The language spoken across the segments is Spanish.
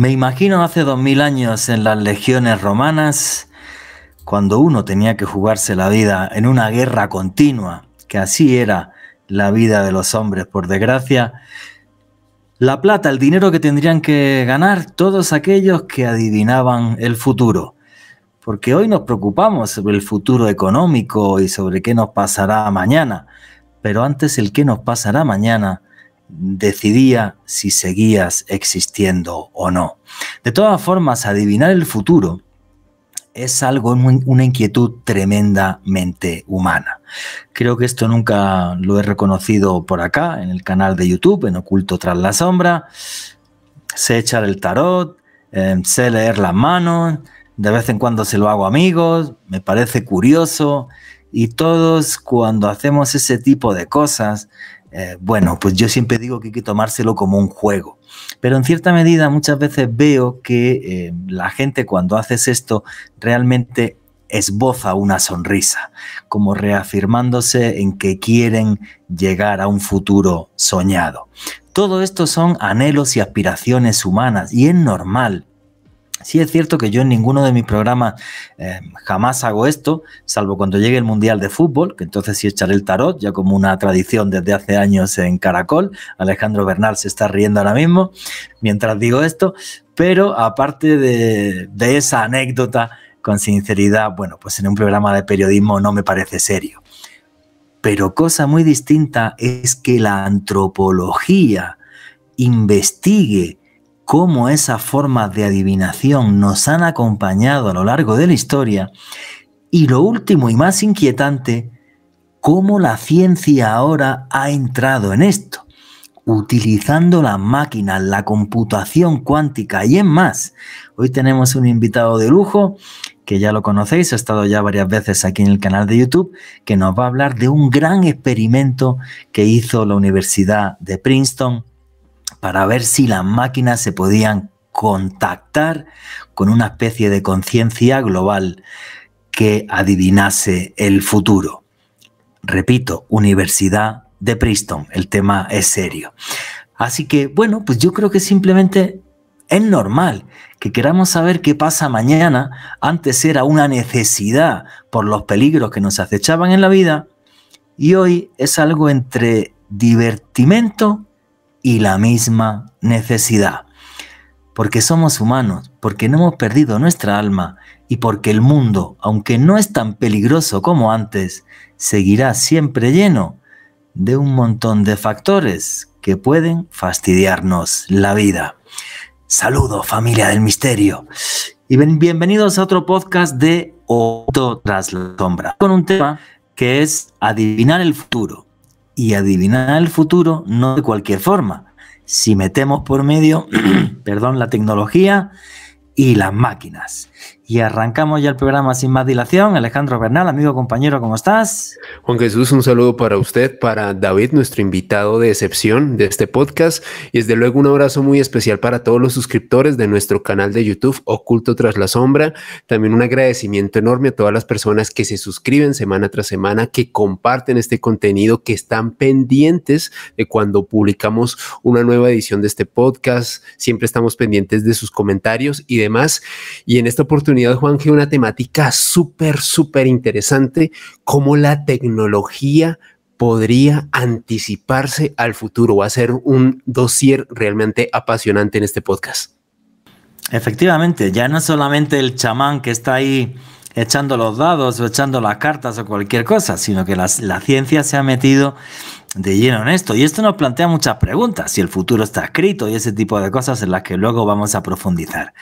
Me imagino hace dos mil años en las legiones romanas, cuando uno tenía que jugarse la vida en una guerra continua, que así era la vida de los hombres, por desgracia, la plata, el dinero que tendrían que ganar todos aquellos que adivinaban el futuro. Porque hoy nos preocupamos sobre el futuro económico y sobre qué nos pasará mañana. Pero antes el qué nos pasará mañana decidía si seguías existiendo o no. De todas formas, adivinar el futuro es algo, una inquietud tremendamente humana. Creo que esto nunca lo he reconocido por acá, en el canal de YouTube, en Oculto tras la sombra. Sé echar el tarot, em, sé leer las manos, de vez en cuando se lo hago a amigos, me parece curioso y todos cuando hacemos ese tipo de cosas eh, bueno, pues yo siempre digo que hay que tomárselo como un juego. Pero en cierta medida muchas veces veo que eh, la gente cuando haces esto realmente esboza una sonrisa, como reafirmándose en que quieren llegar a un futuro soñado. Todo esto son anhelos y aspiraciones humanas y es normal Sí es cierto que yo en ninguno de mis programas eh, jamás hago esto, salvo cuando llegue el Mundial de Fútbol, que entonces sí echaré el tarot, ya como una tradición desde hace años en Caracol. Alejandro Bernal se está riendo ahora mismo mientras digo esto, pero aparte de, de esa anécdota, con sinceridad, bueno, pues en un programa de periodismo no me parece serio. Pero cosa muy distinta es que la antropología investigue cómo esas formas de adivinación nos han acompañado a lo largo de la historia y lo último y más inquietante, cómo la ciencia ahora ha entrado en esto, utilizando las máquinas, la computación cuántica y en más. Hoy tenemos un invitado de lujo que ya lo conocéis, ha estado ya varias veces aquí en el canal de YouTube, que nos va a hablar de un gran experimento que hizo la Universidad de Princeton para ver si las máquinas se podían contactar con una especie de conciencia global que adivinase el futuro. Repito, Universidad de Princeton, el tema es serio. Así que, bueno, pues yo creo que simplemente es normal que queramos saber qué pasa mañana. Antes era una necesidad por los peligros que nos acechaban en la vida y hoy es algo entre divertimento y la misma necesidad. Porque somos humanos, porque no hemos perdido nuestra alma y porque el mundo, aunque no es tan peligroso como antes, seguirá siempre lleno de un montón de factores que pueden fastidiarnos la vida. Saludos familia del misterio y bienvenidos a otro podcast de otro tras la sombra con un tema que es adivinar el futuro y adivinar el futuro no de cualquier forma, si metemos por medio, perdón, la tecnología y las máquinas. Y arrancamos ya el programa sin más dilación. Alejandro Bernal, amigo compañero, ¿cómo estás? Juan Jesús, un saludo para usted, para David, nuestro invitado de excepción de este podcast. Y desde luego un abrazo muy especial para todos los suscriptores de nuestro canal de YouTube Oculto tras la sombra. También un agradecimiento enorme a todas las personas que se suscriben semana tras semana, que comparten este contenido, que están pendientes de cuando publicamos una nueva edición de este podcast. Siempre estamos pendientes de sus comentarios y de y en esta oportunidad, Juan, que una temática súper, súper interesante, cómo la tecnología podría anticiparse al futuro. Va a ser un dossier realmente apasionante en este podcast. Efectivamente, ya no solamente el chamán que está ahí echando los dados o echando las cartas o cualquier cosa, sino que la ciencia se ha metido de lleno en esto. Y esto nos plantea muchas preguntas, si el futuro está escrito y ese tipo de cosas en las que luego vamos a profundizar.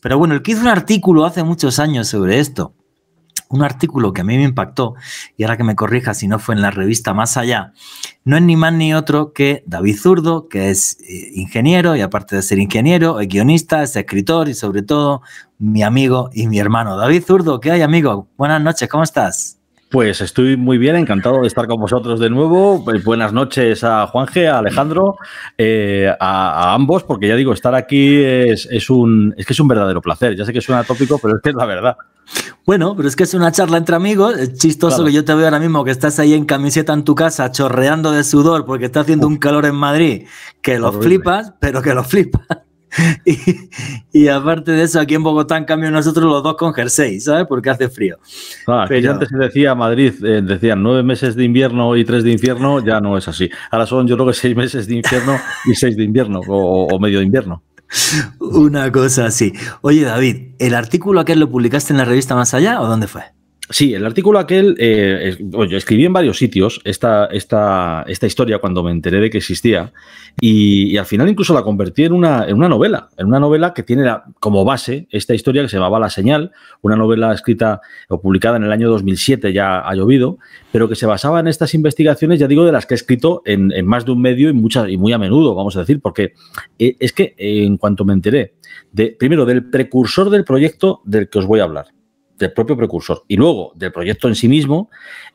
Pero bueno, el que hizo un artículo hace muchos años sobre esto, un artículo que a mí me impactó, y ahora que me corrija si no fue en la revista Más Allá, no es ni más ni otro que David Zurdo, que es eh, ingeniero y aparte de ser ingeniero, es guionista, es escritor y sobre todo mi amigo y mi hermano. David Zurdo, ¿qué hay amigo? Buenas noches, ¿cómo estás? Pues estoy muy bien, encantado de estar con vosotros de nuevo. Eh, buenas noches a Juanje, a Alejandro, eh, a, ambos, porque ya digo, estar aquí es, es, un, es que es un verdadero placer. Ya sé que suena tópico, pero es que es la verdad. Bueno, pero es que es una charla entre amigos. Es chistoso que yo te veo ahora mismo que estás ahí en camiseta en tu casa, chorreando de sudor porque está haciendo un calor en Madrid, que lo flipas, pero que lo flipas. Y, aparte de eso, aquí en Bogotá, en cambio, nosotros los dos con jersey, ¿sabes? Porque hace frío. Ah, antes se decía Madrid, eh, decían nueve meses de invierno y tres de infierno, ya no es así. Ahora son, yo creo que seis meses de infierno y seis de invierno, o, o medio de invierno. Una cosa así. Oye, David, ¿el artículo aquel lo publicaste en la revista Más Allá o dónde fue? Sí, el artículo aquel, eh, escribí en varios sitios esta, esta, esta, historia cuando me enteré de que existía y, al final incluso la convertí en una, novela, en una novela que tiene la, como base esta historia que se llamaba La Señal, una novela escrita o publicada en el año 2007, ya ha llovido, pero que se basaba en estas investigaciones, ya digo, de las que he escrito en, en más de un medio y, muchas, y muy a menudo, vamos a decir, porque eh, es que eh, en cuanto me enteré, de, primero del precursor del proyecto del que os voy a hablar, del propio precursor. Y luego, del proyecto en sí mismo,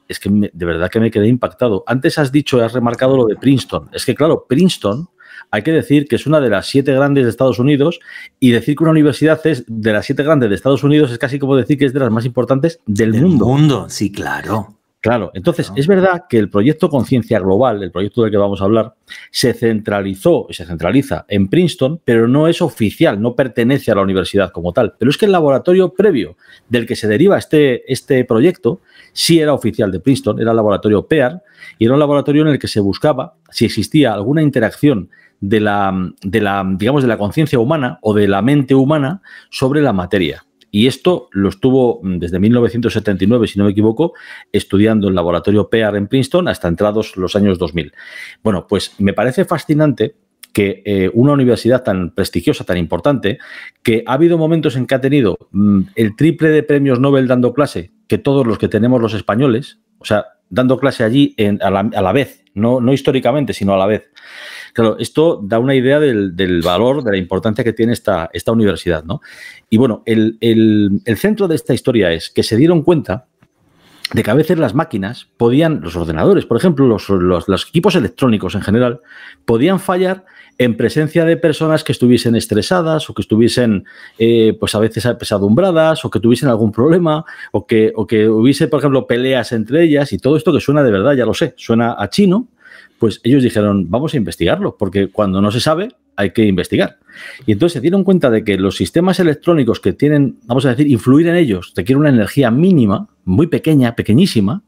es que de verdad que me quedé impactado. Antes has dicho, has remarcado lo de Princeton. Es que, claro, Princeton, hay que decir que es una de las siete grandes de Estados Unidos y decir que una universidad es de las siete grandes de Estados Unidos es casi como decir que es de las más importantes del, del mundo, sí, claro. Claro, entonces es verdad que el proyecto Conciencia Global, el proyecto del que vamos a hablar, se centralizó y se centraliza en Princeton, pero no es oficial, no pertenece a la universidad como tal. Pero es que el laboratorio previo del que se deriva este, este proyecto sí era oficial de Princeton, era el laboratorio PEAR, y era un laboratorio en el que se buscaba si existía alguna interacción de la, de la digamos, de la conciencia humana o de la mente humana sobre la materia. Y esto lo estuvo mm, desde 1979, si no me equivoco, estudiando el laboratorio PR en Princeton hasta entrados los años 2000. Bueno, pues me parece fascinante que eh, una universidad tan prestigiosa, tan importante, que ha habido momentos en que ha tenido mm, el triple de premios Nobel dando clase que todos los que tenemos los españoles, o sea, dando clase allí a, la, a, la, vez, no, no históricamente, sino a la vez. Claro, esto da una idea del, valor, de la importancia que tiene esta, universidad, ¿no? Y bueno, el, centro de esta historia es que se dieron cuenta de que a veces las máquinas podían, los ordenadores, por ejemplo, los, equipos electrónicos en general, podían fallar en presencia de personas que estuviesen estresadas o que estuviesen, eh, pues a veces pesadumbradas o que tuviesen algún problema o que, o que hubiese, por ejemplo, peleas entre ellas y todo esto que suena de verdad, ya lo sé, suena a chino, pues ellos dijeron, vamos a investigarlo, porque cuando no se sabe, hay que investigar. Y entonces se dieron cuenta de que los sistemas electrónicos que tienen, vamos a decir, influir en ellos, requieren una energía mínima, muy pequeña, pequeñísima,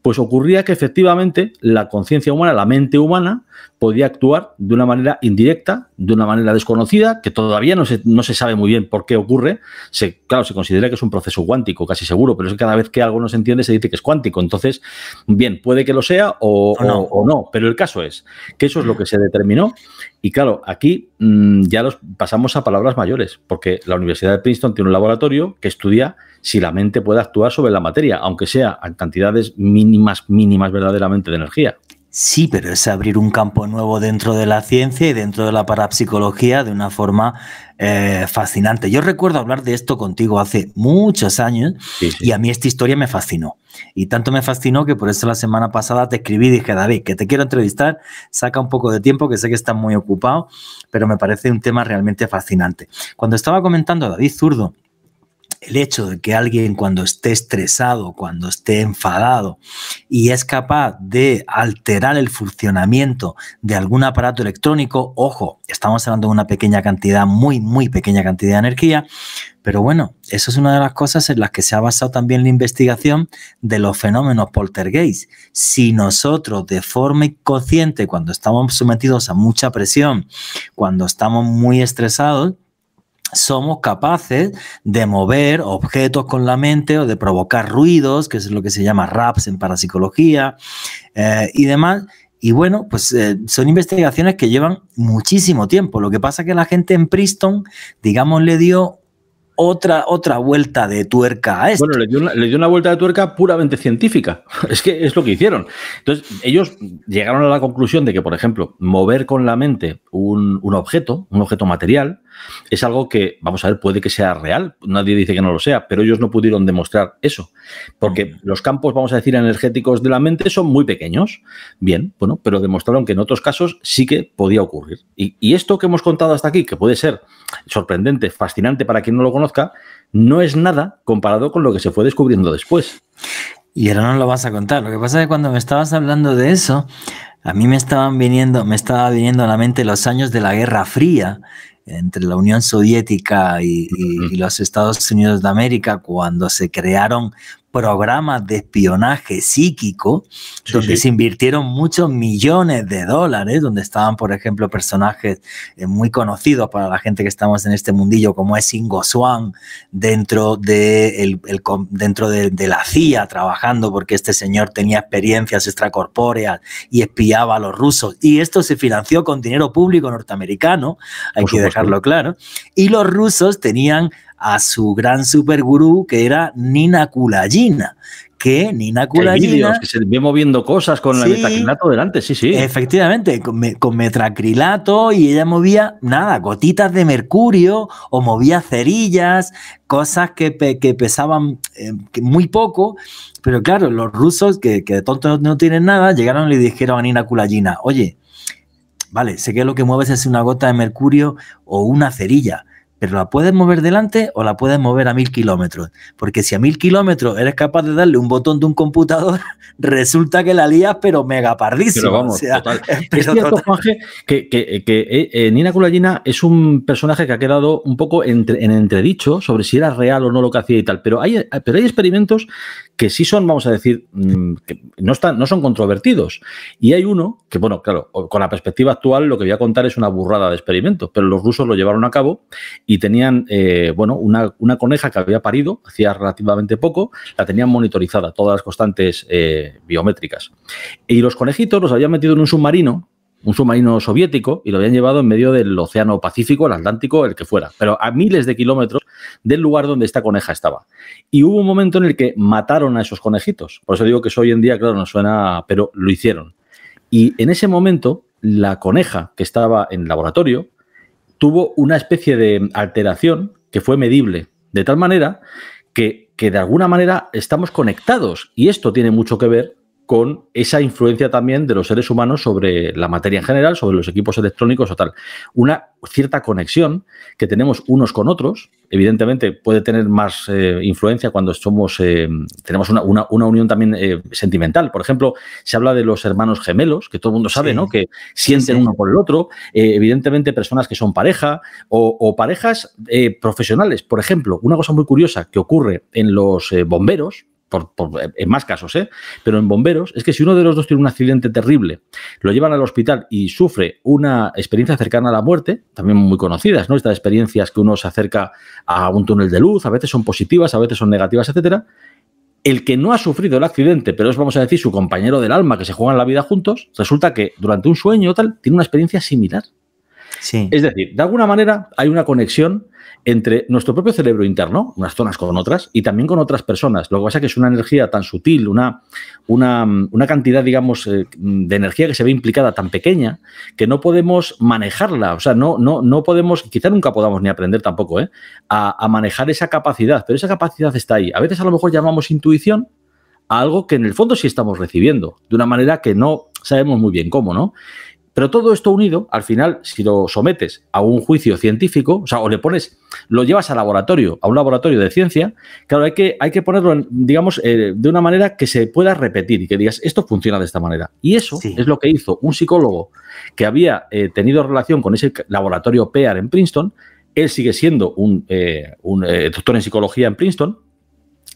pues ocurría que efectivamente la conciencia humana, la mente humana, podía actuar de una manera indirecta, de una manera desconocida, que todavía no se, sabe muy bien por qué ocurre. claro, se considera que es un proceso cuántico, casi seguro, pero es que cada vez que algo no se entiende se dice que es cuántico. Entonces, bien, puede que lo sea o no, pero el caso es que eso es lo que se determinó y claro, aquí mm, ya los pasamos a palabras mayores, porque la Universidad de Princeton tiene un laboratorio que estudia si la mente puede actuar sobre la materia, aunque sea en cantidades mínimas, mínimas verdaderamente de energía. Sí, pero es abrir un campo nuevo dentro de la ciencia y dentro de la parapsicología de una forma eh, fascinante. Yo recuerdo hablar de esto contigo hace muchos años y a mí esta historia me fascinó. Y tanto me fascinó que por eso la semana pasada te escribí y dije, David, que te quiero entrevistar, saca un poco de tiempo, que sé que estás muy ocupado, pero me parece un tema realmente fascinante. Cuando estaba comentando a David Zurdo, el hecho de que alguien cuando esté estresado, cuando esté enfadado y es capaz de alterar el funcionamiento de algún aparato electrónico, ojo, estamos hablando de una pequeña cantidad, muy, muy pequeña cantidad de energía, pero bueno, eso es una de las cosas en las que se ha basado también la investigación de los fenómenos poltergeist. Si nosotros de forma inconsciente, cuando estamos sometidos a mucha presión, cuando estamos muy estresados, somos capaces de mover objetos con la mente o de provocar ruidos, que es lo que se llama raps en parapsicología eh, y demás. Y bueno, pues eh, son investigaciones que llevan muchísimo tiempo. Lo que pasa es que la gente en Princeton, digamos, le dio otra, otra vuelta de tuerca a esto. Bueno, le dio, una, vuelta de tuerca puramente científica. Es que es lo que hicieron. Entonces, ellos llegaron a la conclusión de que, por ejemplo, mover con la mente un, objeto, un objeto material, es algo que, vamos a ver, puede que sea real. Nadie dice que no lo sea, pero ellos no pudieron demostrar eso. Porque mm. los campos, vamos a decir, energéticos de la mente son muy pequeños. Bien, bueno, pero demostraron que en otros casos sí que podía ocurrir. Y, y esto que hemos contado hasta aquí, que puede ser sorprendente, fascinante para quien no lo conoce, no es nada comparado con lo que se fue descubriendo después. Y ahora no lo vas a contar. Lo que pasa es que cuando me estabas hablando de eso, a mí me estaban viniendo, me estaba viniendo a la mente los años de la Guerra Fría entre la Unión Soviética y los Estados Unidos de América, cuando se crearon programas de espionaje psíquico, donde se invirtieron muchos millones de dólares, donde estaban, por ejemplo, personajes eh, muy conocidos para la gente que estamos en este mundillo, como es Ingo Swan, dentro, de, dentro de, la CIA trabajando, porque este señor tenía experiencias extracorpóreas y espiaba a los rusos. Y esto se financió con dinero público norteamericano, hay que dejarlo claro. Y los rusos tenían a su gran supergurú que era Nina Kulayina, que Nina Kulayina. que se ve moviendo cosas con el metacrilato delante, sí, sí. Efectivamente, con, metacrilato y ella movía, nada, gotitas de mercurio o movía cerillas, cosas que, pesaban eh, muy poco. Pero claro, los rusos, que, que de tontos no tienen nada, llegaron y le dijeron a Nina Kulayina, oye, vale, sé que lo que mueves es una gota de mercurio o una cerilla pero la puedes mover delante o la puedes mover a mil kilómetros. Porque si a mil kilómetros eres capaz de darle un botón de un computador, resulta que la lías, pero mega pardísimo. es que, Nina Kulagina es un personaje que ha quedado un poco en entredicho sobre si era real o no lo que hacía y tal. Pero hay, pero hay experimentos que sí son, vamos a decir, mm, que no, están, no son controvertidos. Y hay uno que, bueno, claro, con la perspectiva actual, lo que voy a contar es una burrada de experimentos, pero los rusos lo llevaron a cabo y tenían, eh, bueno, una, coneja que había parido hacía relativamente poco, la tenían monitorizada, todas las constantes eh, biométricas. Y los conejitos los habían metido en un submarino, un submarino soviético, y lo habían llevado en medio del Océano Pacífico, el Atlántico, el que fuera, pero a miles de kilómetros del lugar donde esta coneja estaba. Y hubo un momento en el que mataron a esos conejitos. Por eso digo que eso hoy en día, claro, no suena, pero lo hicieron. Y en ese momento, la coneja que estaba en el laboratorio tuvo una especie de alteración que fue medible, de tal manera que, que de alguna manera estamos conectados y esto tiene mucho que ver con esa influencia también de los seres humanos sobre la materia en general, sobre los equipos electrónicos o tal. Una cierta conexión que tenemos unos con otros, evidentemente puede tener más eh, influencia cuando somos, eh, tenemos una, unión también eh, sentimental. Por ejemplo, se habla de los hermanos gemelos, que todo el mundo sabe, ¿no? Que sienten uno por el otro. evidentemente, personas que son pareja o parejas profesionales. Por ejemplo, una cosa muy curiosa que ocurre en los bomberos, en más casos, ¿eh? pero en bomberos, es que si uno de los dos tiene un accidente terrible, lo llevan al hospital y sufre una experiencia cercana a la muerte, también muy conocidas, ¿no? Estas experiencias que uno se acerca a un túnel de luz, a veces son positivas, a veces son negativas, etcétera. El que no ha sufrido el accidente, pero es, vamos a decir, su compañero del alma que se juegan la vida juntos, resulta que durante un sueño o tal, tiene una experiencia similar. Es decir, de alguna manera hay una conexión entre nuestro propio cerebro interno, unas zonas con otras, y también con otras personas. Lo que pasa es que es una energía tan sutil, una, una, cantidad, digamos, eh, de energía que se ve implicada tan pequeña que no podemos manejarla. O sea, no, no, no podemos, quizá nunca podamos ni aprender tampoco, ¿eh? a, a manejar esa capacidad, pero esa capacidad está ahí. A veces a lo mejor llamamos intuición a algo que en el fondo sí estamos recibiendo, de una manera que no sabemos muy bien cómo, ¿no? Pero todo esto unido, al final, si lo sometes a un juicio científico, o sea, o le pones, lo llevas a laboratorio, a un laboratorio de ciencia, claro, hay que, hay que ponerlo, en, digamos, eh, de una manera que se pueda repetir y que digas, esto funciona de esta manera. Y eso es lo que hizo un psicólogo que había eh, tenido relación con ese laboratorio PEAR en Princeton. Él sigue siendo un eh, doctor en psicología en Princeton,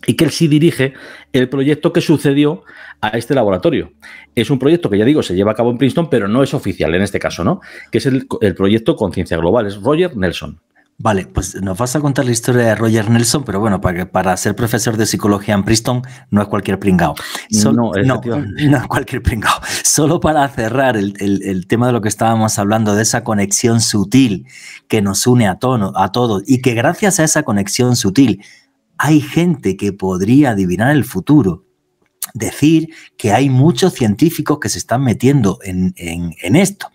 y que él sí dirige el proyecto que sucedió a este laboratorio. Es un proyecto que, ya digo, se lleva a cabo en Princeton, pero no es oficial en este caso, ¿no? Que es el, proyecto Conciencia Global, es Roger Nelson. Vale, pues nos vas a contar la historia de Roger Nelson, pero bueno, para, ser profesor de psicología en Princeton no es cualquier pringao. no, no, no, es cualquier pringao. Solo para cerrar el, tema de lo que estábamos hablando, de esa conexión sutil que nos une a todos y que gracias a esa conexión sutil hay gente que podría adivinar el futuro. Decir que hay muchos científicos que se están metiendo en, esto,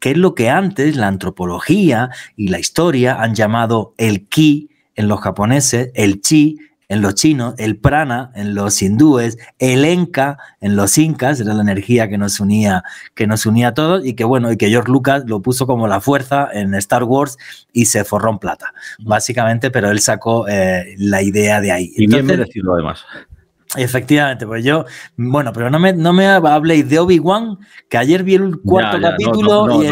que es lo que antes la antropología y la historia han llamado el ki en los japoneses, el chi en los chinos, el prana en los hindúes, el enca en los incas, era la energía que nos unía, que nos unía a todos y que bueno, y que George Lucas lo puso como la fuerza en Star Wars y se forró en plata, básicamente, pero él sacó eh, la idea de ahí. Y Entonces, bien lo además. Efectivamente, pues yo, bueno, pero no me, no me habléis de Obi-Wan, que ayer vi el cuarto capítulo y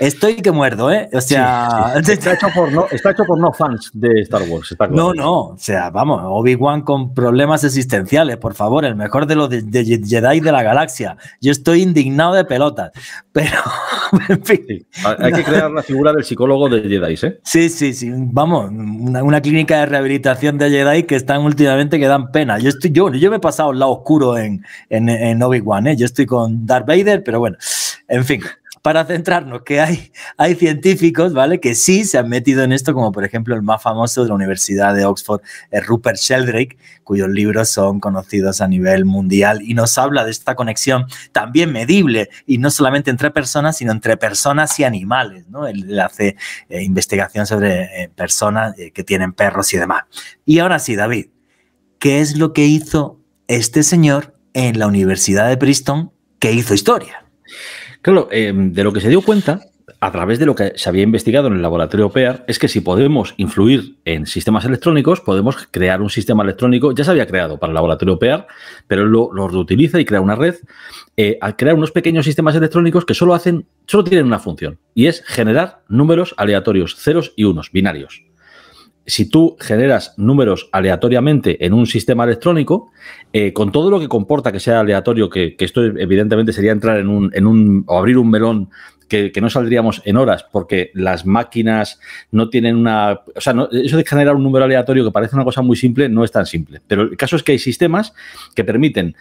estoy, que muerdo, ¿eh? O sea, Está, hecho por no, fans de Star Wars. No, no, o sea, vamos, Obi-Wan con problemas existenciales, por favor, el mejor de los Jedi de la galaxia. Yo estoy indignado de pelotas, pero, en fin. hay que crear la figura del psicólogo de Jedi, ¿eh? Sí, sí, sí, vamos, una, clínica de rehabilitación de Jedi que están últimamente que dan pena yo yo, me he pasado al lado oscuro en, en, en Obi-Wan, ¿eh? yo estoy con Darth Vader, pero bueno, en fin para centrarnos, que hay, hay científicos, ¿vale? Que sí se han metido en esto, como por ejemplo el más famoso de la Universidad de Oxford, Rupert Sheldrake, cuyos libros son conocidos a nivel mundial y nos habla de esta conexión también medible y no solamente entre personas, sino entre personas y animales, ¿no? Él, hace eh, investigación sobre eh, personas que tienen perros y demás. Y ahora sí, David, qué es lo que hizo este señor en la Universidad de Princeton que hizo historia. Claro, em, de lo que se dio cuenta, a través de lo que se había investigado en el laboratorio PEAR, es que si podemos influir en sistemas electrónicos, podemos crear un sistema electrónico, ya se había creado para el laboratorio PEAR, pero lo, lo reutiliza y crea una red, eh, al crear unos pequeños sistemas electrónicos que solo hacen, solo tienen una función, y es generar números aleatorios, ceros y unos, binarios si tú generas números aleatoriamente en un sistema electrónico, eh, con todo lo que comporta que sea aleatorio, que, esto evidentemente sería entrar en un, en un, o abrir un melón que, no saldríamos en horas, porque las máquinas no tienen una. O sea, eso de generar un número aleatorio que parece una cosa muy simple, no es tan simple. Pero el caso es que hay sistemas que permiten,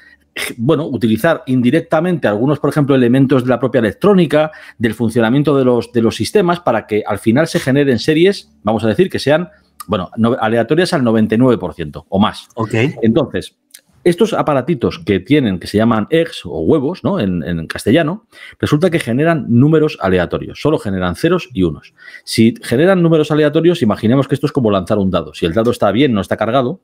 bueno, utilizar indirectamente algunos, por ejemplo, elementos de la propia electrónica, del funcionamiento de los, de los sistemas, para que al final se generen series, vamos a decir, que sean bueno, aleatorias al 99% o más. Ok. Entonces, estos aparatitos que tienen, que se llaman eggs o huevos, ¿no? En, castellano, resulta que generan números aleatorios. Solo generan ceros y unos. Si generan números aleatorios, imaginemos que esto es como lanzar un dado. Si el dado está bien, no está cargado,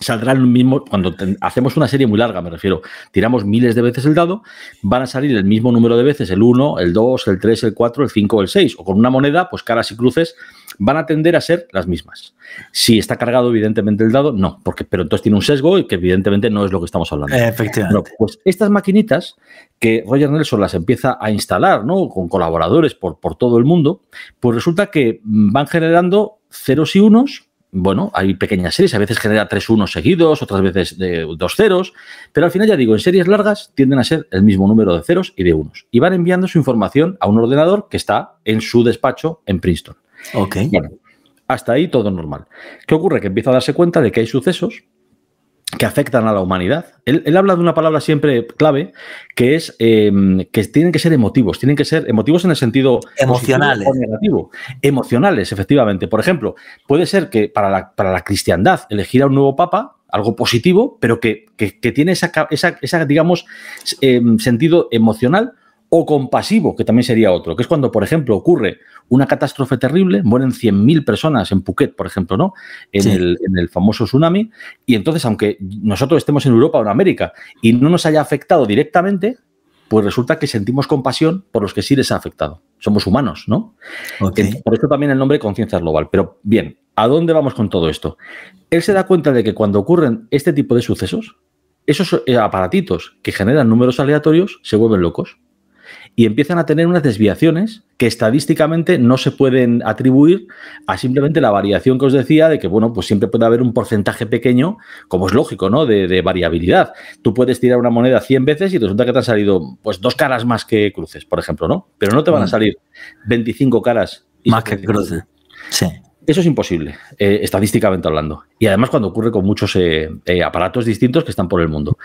saldrá el mismo. Cuando hacemos una serie muy larga, me refiero, tiramos miles de veces el dado, van a salir el mismo número de veces, el 1, el 2, el 3, el 4, el 5, el 6. O con una moneda, pues caras y cruces van a tender a ser las mismas. Si está cargado, evidentemente, el dado, no, porque, pero entonces tiene un sesgo y que evidentemente no es lo que estamos hablando. Efectivamente. pues estas maquinitas que Roger Nelson las empieza a instalar, ¿no? Con colaboradores por, por todo el mundo, pues resulta que van generando ceros y unos, bueno, hay pequeñas series, a veces genera tres unos seguidos, otras veces de dos ceros, pero al final ya digo, en series largas tienden a ser el mismo número de ceros y de unos. Y van enviando su información a un ordenador que está en su despacho en Princeton. Ok. Bueno, hasta ahí todo normal. ¿Qué ocurre? Que empieza a darse cuenta de que hay sucesos que afectan a la humanidad. Él, habla de una palabra siempre clave, que es em, que tienen que ser emotivos, tienen que ser emotivos en el sentido emocionales. negativo. Emocionales, efectivamente. Por ejemplo, puede ser que para la, para la cristiandad elegir a un nuevo papa, algo positivo, pero que, tiene esa, esa, digamos, em, sentido emocional o compasivo, que también sería otro, que es cuando, por ejemplo, ocurre una catástrofe terrible, mueren 100.000 personas en Phuket, por ejemplo, ¿no? En, el, famoso tsunami, y entonces, aunque nosotros estemos en Europa o en América y no nos haya afectado directamente, pues resulta que sentimos compasión por los que sí les ha afectado. Somos humanos, ¿no? Por eso también el nombre conciencia global. Pero bien, ¿a dónde vamos con todo esto? Él se da cuenta de que cuando ocurren este tipo de sucesos, esos eh, aparatitos que generan números aleatorios se vuelven locos y empiezan a tener unas desviaciones que estadísticamente no se pueden atribuir a simplemente la variación que os decía de que, bueno, pues siempre puede haber un porcentaje pequeño, como es lógico, ¿no? De, variabilidad. Tú puedes tirar una moneda 100 veces y resulta que te han salido, pues, dos caras más que cruces, por ejemplo, ¿no? Pero no te van a mm. salir 25 caras. más que cruces. Sí. Eso es imposible, eh, estadísticamente hablando. Y además cuando ocurre con muchos eh, eh, aparatos distintos que están por el mundo.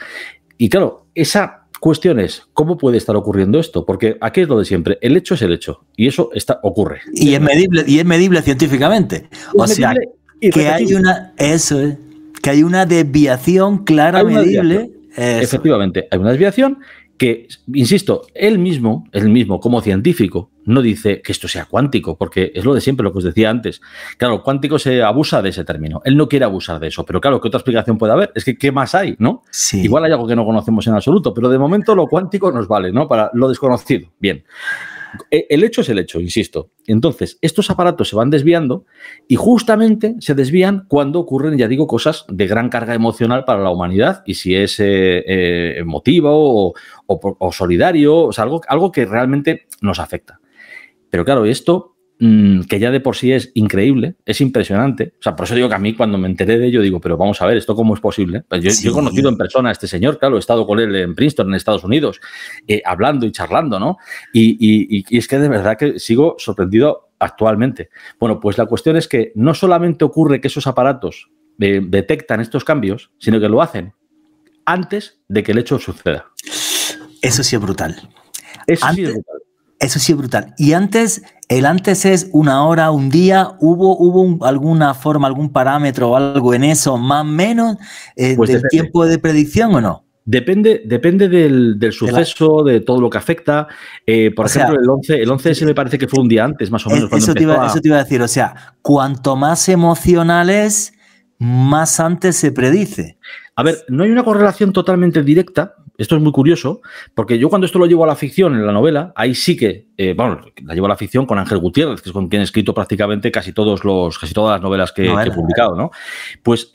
Y claro, esa cuestión es, ¿cómo puede estar ocurriendo esto? Porque aquí es lo de siempre, el hecho es el hecho, y eso está, ocurre. Y es medible, y es medible científicamente. o sea, que hay una, eso que hay una desviación clara, medible. Efectivamente, hay una desviación que, insisto, él mismo, él mismo como científico, no dice que esto sea cuántico, porque es lo de siempre, lo que os decía antes. Claro, cuántico se abusa de ese término. Él no quiere abusar de eso, pero claro, ¿qué otra explicación puede haber? Es que, ¿qué más hay, no? Igual hay algo que no conocemos en absoluto, pero de momento lo cuántico nos vale, ¿no? Para lo desconocido. Bien. Eh, el hecho es el hecho, insisto. Entonces, estos aparatos se van desviando y justamente se desvían cuando ocurren, ya digo, cosas de gran carga emocional para la humanidad y si es eh, eh, emotivo o, solidario, o sea, algo, algo que realmente nos afecta. Pero claro, esto Mm, que ya de por sí es increíble, es impresionante. O sea, por eso digo que a mí cuando me enteré de ello digo, pero vamos a ver, ¿esto cómo es posible? Pues yo, he conocido en persona a este señor, claro, he estado con él en Princeton, en Estados Unidos, eh, hablando y charlando, ¿no? Y, es que de verdad que sigo sorprendido actualmente. Bueno, pues la cuestión es que no solamente ocurre que esos aparatos eh, detectan estos cambios, sino que lo hacen antes de que el hecho suceda. Eso sí es brutal. Eso sí es brutal. Eso sí es brutal. Y antes, el antes es una hora, un día, hubo, hubo alguna forma, algún parámetro o algo en eso, más o menos, eh, pues del tiempo de predicción o no? Depende, depende del, suceso, de, todo lo que afecta. Eh, por ejemplo, el 11, el 11 se me parece que fue un día antes, más o e, menos. eso, te iba, eso te iba a decir, o sea, cuanto más emocional es, más antes se predice. A ver, no hay una correlación totalmente directa, esto es muy curioso, porque yo cuando esto lo llevo a la ficción, en la novela, ahí sí que eh, bueno, la llevo a la ficción, con Ángel Gutiérrez, que es con quien he escrito prácticamente casi todos los, todas las novelas que, he publicado, ¿no? Pues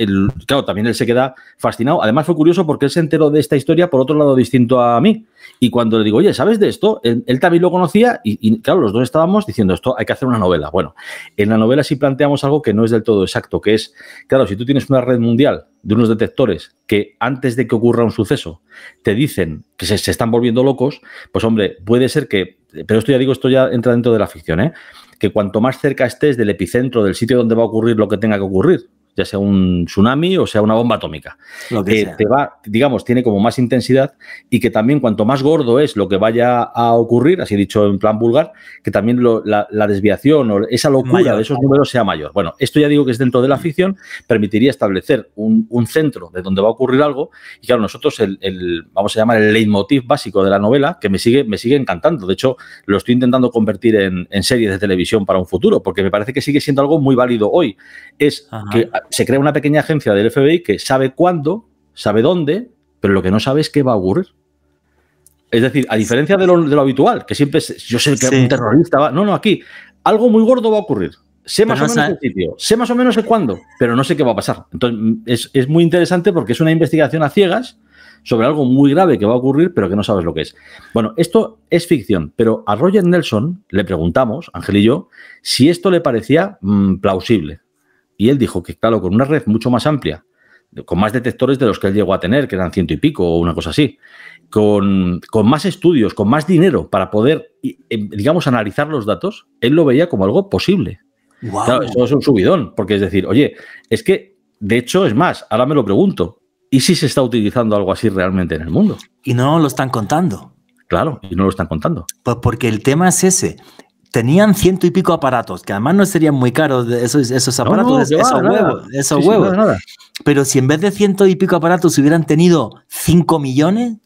claro, también él se queda fascinado. Además, fue curioso porque él se enteró de esta historia por otro lado distinto a mí. Y cuando le digo, oye, ¿sabes de esto? Él, también lo conocía y, claro, los dos estábamos diciendo esto, hay que hacer una novela. Bueno, en la novela sí planteamos algo que no es del todo exacto, que es, claro, si tú tienes una red mundial de unos detectores que antes de que ocurra un suceso te dicen que se están volviendo locos, pues hombre, puede ser que pero esto ya digo, esto ya entra dentro de la ficción, ¿eh? que cuanto más cerca estés del epicentro, del sitio donde va a ocurrir lo que tenga que ocurrir, ya sea un tsunami o sea una bomba atómica. Lo que eh, Te va, digamos, tiene como más intensidad y que también cuanto más gordo es lo que vaya a ocurrir, así dicho en plan vulgar, que también la, desviación o esa locura de esos números sea mayor. Bueno, esto ya digo que es dentro de la ficción, permitiría establecer un, centro de donde va a ocurrir algo y claro, nosotros el, vamos a llamar el leitmotiv básico de la novela que me sigue, me sigue encantando. De hecho, lo estoy intentando convertir en, en series de televisión para un futuro porque me parece que sigue siendo algo muy válido hoy. Es que se crea una pequeña agencia del FBI que sabe cuándo, sabe dónde, pero lo que no sabe es qué va a ocurrir. Es decir, a diferencia de lo, habitual, que siempre es, yo sé que un terrorista va. No, no, aquí algo muy gordo va a ocurrir. Sé más o menos sitio, sé más o menos el cuándo, pero no sé qué va a pasar. Entonces, es, muy interesante porque es una investigación a ciegas sobre algo muy grave que va a ocurrir, pero que no sabes lo que es. Bueno, esto es ficción, pero a Roger Nelson le preguntamos, Ángel y yo, si esto le parecía mm, plausible. Y él dijo que, claro, con una red mucho más amplia, con más detectores de los que él llegó a tener, que eran ciento y pico o una cosa así, con, más estudios, con más dinero para poder, eh, digamos, analizar los datos, él lo veía como algo posible. Claro, eso es un subidón, porque es decir, oye, es que, de hecho, es más, ahora me lo pregunto, ¿y si se está utilizando algo así realmente en el mundo? Y no lo están contando. Claro, y no lo están contando. Pues porque el tema es ese tenían ciento y pico aparatos, que además no serían muy caros esos, esos aparatos, esos, huevos, esos huevos. Pero si en vez de ciento y pico aparatos hubieran tenido 5 millones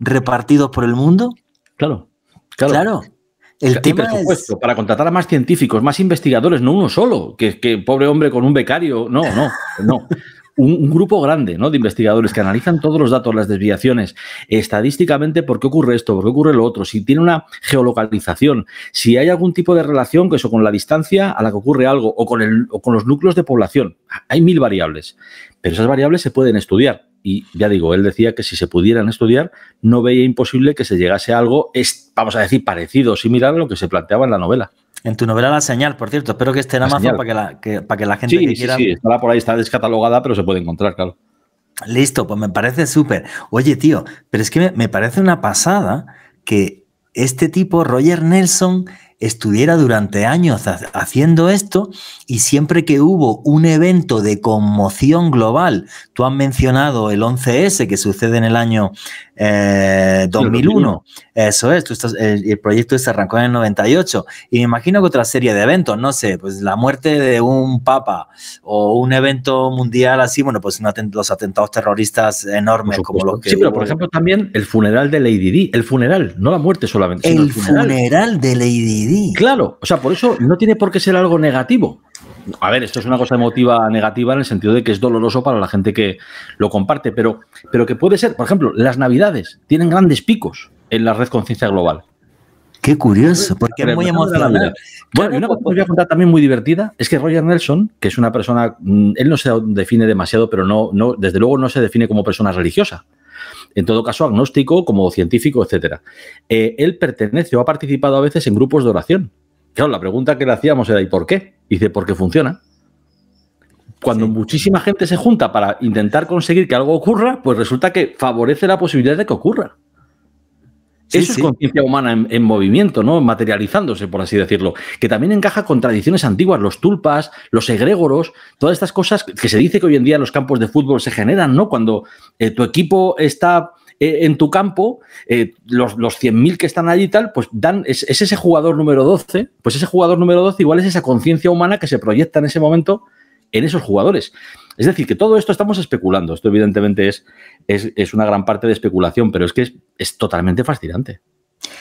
repartidos por el mundo. Claro, claro. claro. El tema para contratar a más científicos, más investigadores, no uno solo, que, que pobre hombre con un becario, no, no, no un, grupo grande ¿no? de investigadores que analizan todos los datos, las desviaciones, estadísticamente por qué ocurre esto, por qué ocurre lo otro, si tiene una geolocalización, si hay algún tipo de relación que eso, con la distancia a la que ocurre algo o con, o con los núcleos de población. Hay mil variables, pero esas variables se pueden estudiar. Y ya digo, él decía que si se pudieran estudiar, no veía imposible que se llegase a algo, vamos a decir, parecido, similar a lo que se planteaba en la novela. En tu novela La Señal, por cierto, espero que esté en Amazon para que la, para que gente que quiera... Sí, sí, estará por ahí, está descatalogada, pero se puede encontrar, claro. Listo, pues me parece súper. Oye, tío, pero es que me parece una pasada que este tipo, Roger Nelson, estuviera durante años haciendo esto y siempre que hubo un evento de conmoción global, tú has mencionado el 11S que sucede en el año 2001, eh, eso es, el, proyecto se arrancó en el 98 y me imagino que otra serie de eventos, no sé, pues la muerte de un papa o un evento mundial así, bueno, pues los atentados terroristas enormes como los que... Sí, pero por ejemplo también el funeral de Lady Di, el funeral, no la muerte solamente. el, funeral. de Lady Claro, o sea, por eso no tiene por qué ser algo negativo. A ver, esto es una cosa emotiva negativa en el sentido de que es doloroso para la gente que lo comparte, pero, pero que puede ser, por ejemplo, las navidades tienen grandes picos en la red conciencia global. Qué curioso, porque es muy emocionante. Bueno, y una cosa que os voy a contar también muy divertida es que Roger Nelson, que es una persona, mm, él no se define demasiado, pero no, no desde luego no se define como persona religiosa en todo caso agnóstico como científico, etcétera eh, él pertenece o ha participado a veces en grupos de oración. Claro, la pregunta que le hacíamos era ¿y por qué? Y dice, porque funciona. Cuando muchísima gente se junta para intentar conseguir que algo ocurra, pues resulta que favorece la posibilidad de que ocurra. Eso es conciencia humana en, movimiento, ¿no? Materializándose, por así decirlo. Que también encaja con tradiciones antiguas, los tulpas, los egregoros, todas estas cosas que se dice que hoy en día en los campos de fútbol se generan, ¿no? Cuando eh, tu equipo está eh, en tu campo, eh, los, 100.000 que están allí y tal, pues dan, es, ese jugador número 12, pues ese jugador número 12 igual es esa conciencia humana que se proyecta en ese momento en esos jugadores. Es decir, que todo esto estamos especulando. Esto evidentemente es, es, una gran parte de especulación, pero es que es, totalmente fascinante.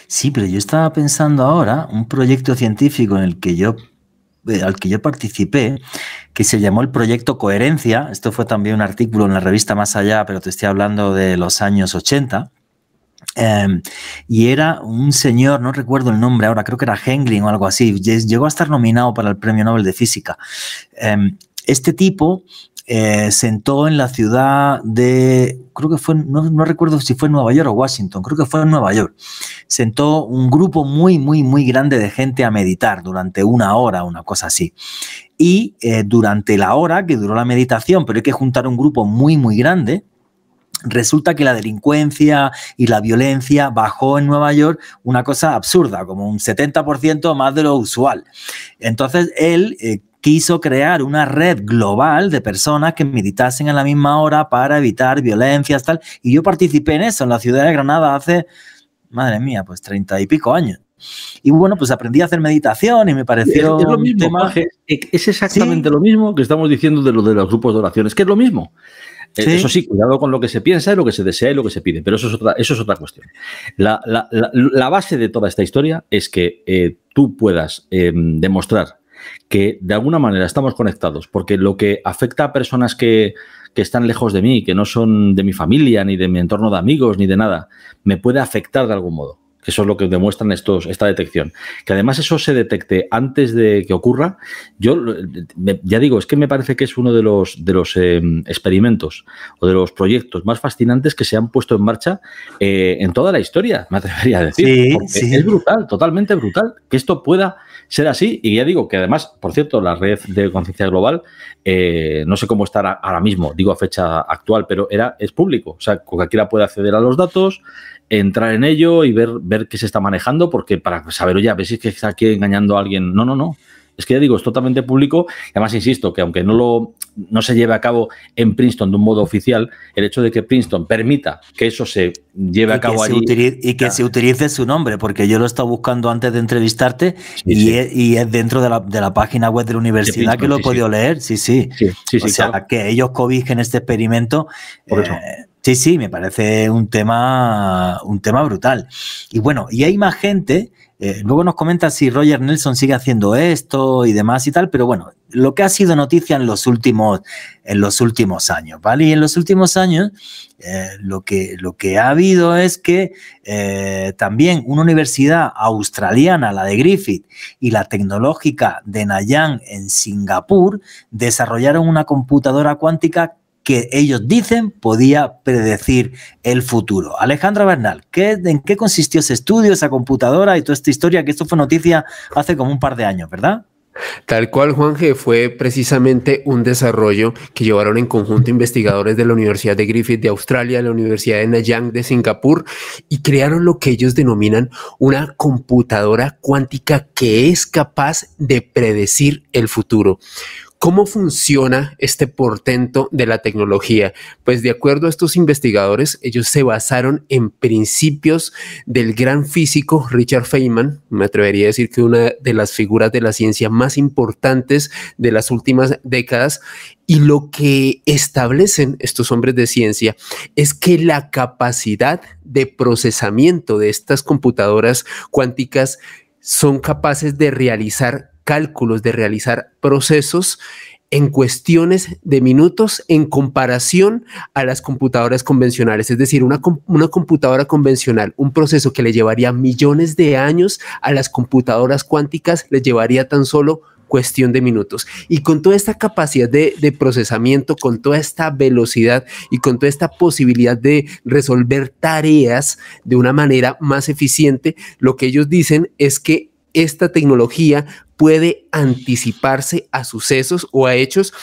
Sí, pero yo estaba pensando ahora un proyecto científico en el que yo eh, al que yo participé, que se llamó el proyecto Coherencia. Esto fue también un artículo en la revista Más Allá, pero te estoy hablando de los años 80. Em, y era un señor, no recuerdo el nombre ahora, creo que era Hengling o algo así, llegó a estar nominado para el Premio Nobel de Física. Em, este tipo eh, sentó en la ciudad de, creo que fue, no, recuerdo si fue Nueva York o Washington, creo que fue en Nueva York, sentó un grupo muy, muy, muy grande de gente a meditar durante una hora, una cosa así. Y eh, durante la hora que duró la meditación, pero hay que juntar un grupo muy, muy grande, resulta que la delincuencia y la violencia bajó en Nueva York una cosa absurda, como un 70% más de lo usual. Entonces él eh, quiso crear una red global de personas que meditasen a la misma hora para evitar violencias, tal. Y yo participé en eso en la ciudad de Granada hace, madre mía, pues treinta y pico años. Y bueno, pues aprendí a hacer meditación y me pareció. Es, lo mismo, es exactamente lo mismo que estamos diciendo de de los grupos de oraciones, que es lo mismo. Eh, eso sí, cuidado con lo que se piensa, lo que se desea y lo que se pide, pero eso es otra, eso es otra cuestión. La, base de toda esta historia es que eh, tú puedas em, demostrar que de alguna manera estamos conectados, porque lo que afecta a personas que, están lejos de mí, que no son de mi familia, ni de mi entorno de amigos, ni de nada, me puede afectar de algún modo eso es lo que demuestran estos, esta detección. Que además eso se detecte antes de que ocurra, yo ya digo, es que me parece que es uno de los, de los em, experimentos o de los proyectos más fascinantes que se han puesto en marcha eh, en toda la historia, me atrevería a decir. Sí, Es brutal, totalmente brutal, que esto pueda ser así. Y ya digo que además, por cierto, la red de conciencia global, eh, no sé cómo estará ahora mismo, digo a fecha actual, pero era, es público, o sea, cualquiera puede acceder a los datos entrar en ello y ver, ver qué se está manejando, porque para saber, ya, a ver si que está aquí engañando a alguien. No, no, no. Es que ya digo, es totalmente público. además, insisto, que aunque no, lo, no se lleve a cabo en Princeton de un modo oficial, el hecho de que Princeton permita que eso se lleve a cabo allí. y que se utilice su nombre, porque yo lo he estado buscando antes de entrevistarte y, Es, dentro de la, página web de la universidad que lo he podido leer. Sí, sí. o sea, que ellos cobijen este experimento. Por eso. Eh, Sí, sí, me parece un tema, un tema brutal. Y bueno, y hay más gente. Eh, luego nos comenta si Roger Nelson sigue haciendo esto y demás y tal, pero bueno, lo que ha sido noticia en los últimos, en los últimos años, ¿vale? Y en los últimos años eh, lo, que, lo que ha habido es que eh, también una universidad australiana, la de Griffith, y la tecnológica de Nanyang en Singapur desarrollaron una computadora cuántica que ellos dicen podía predecir el futuro. Alejandra Bernal, ¿en qué consistió ese estudio, esa computadora y toda esta historia? Que esto fue noticia hace como un par de años, ¿verdad? Tal cual, Juanje, fue precisamente un desarrollo que llevaron en conjunto investigadores de la Universidad de Griffith de Australia, la Universidad de Nanyang de Singapur, y crearon lo que ellos denominan una computadora cuántica que es capaz de predecir el futuro. ¿Cómo funciona este portento de la tecnología? Pues de acuerdo a estos investigadores, ellos se basaron en principios del gran físico Richard Feynman, me atrevería a decir que una de las figuras de la ciencia más importantes de las últimas décadas, y lo que establecen estos hombres de ciencia es que la capacidad de procesamiento de estas computadoras cuánticas son capaces de realizar cálculos, de realizar procesos en cuestiones de minutos en comparación a las computadoras convencionales. Es decir, una, una, computadora convencional, un proceso que le llevaría millones de años a las computadoras cuánticas, le llevaría tan solo cuestión de minutos. Y con toda esta capacidad de, de procesamiento, con toda esta velocidad y con toda esta posibilidad de resolver tareas de una manera más eficiente, lo que ellos dicen es que esta tecnología puede anticiparse a sucesos o a hechos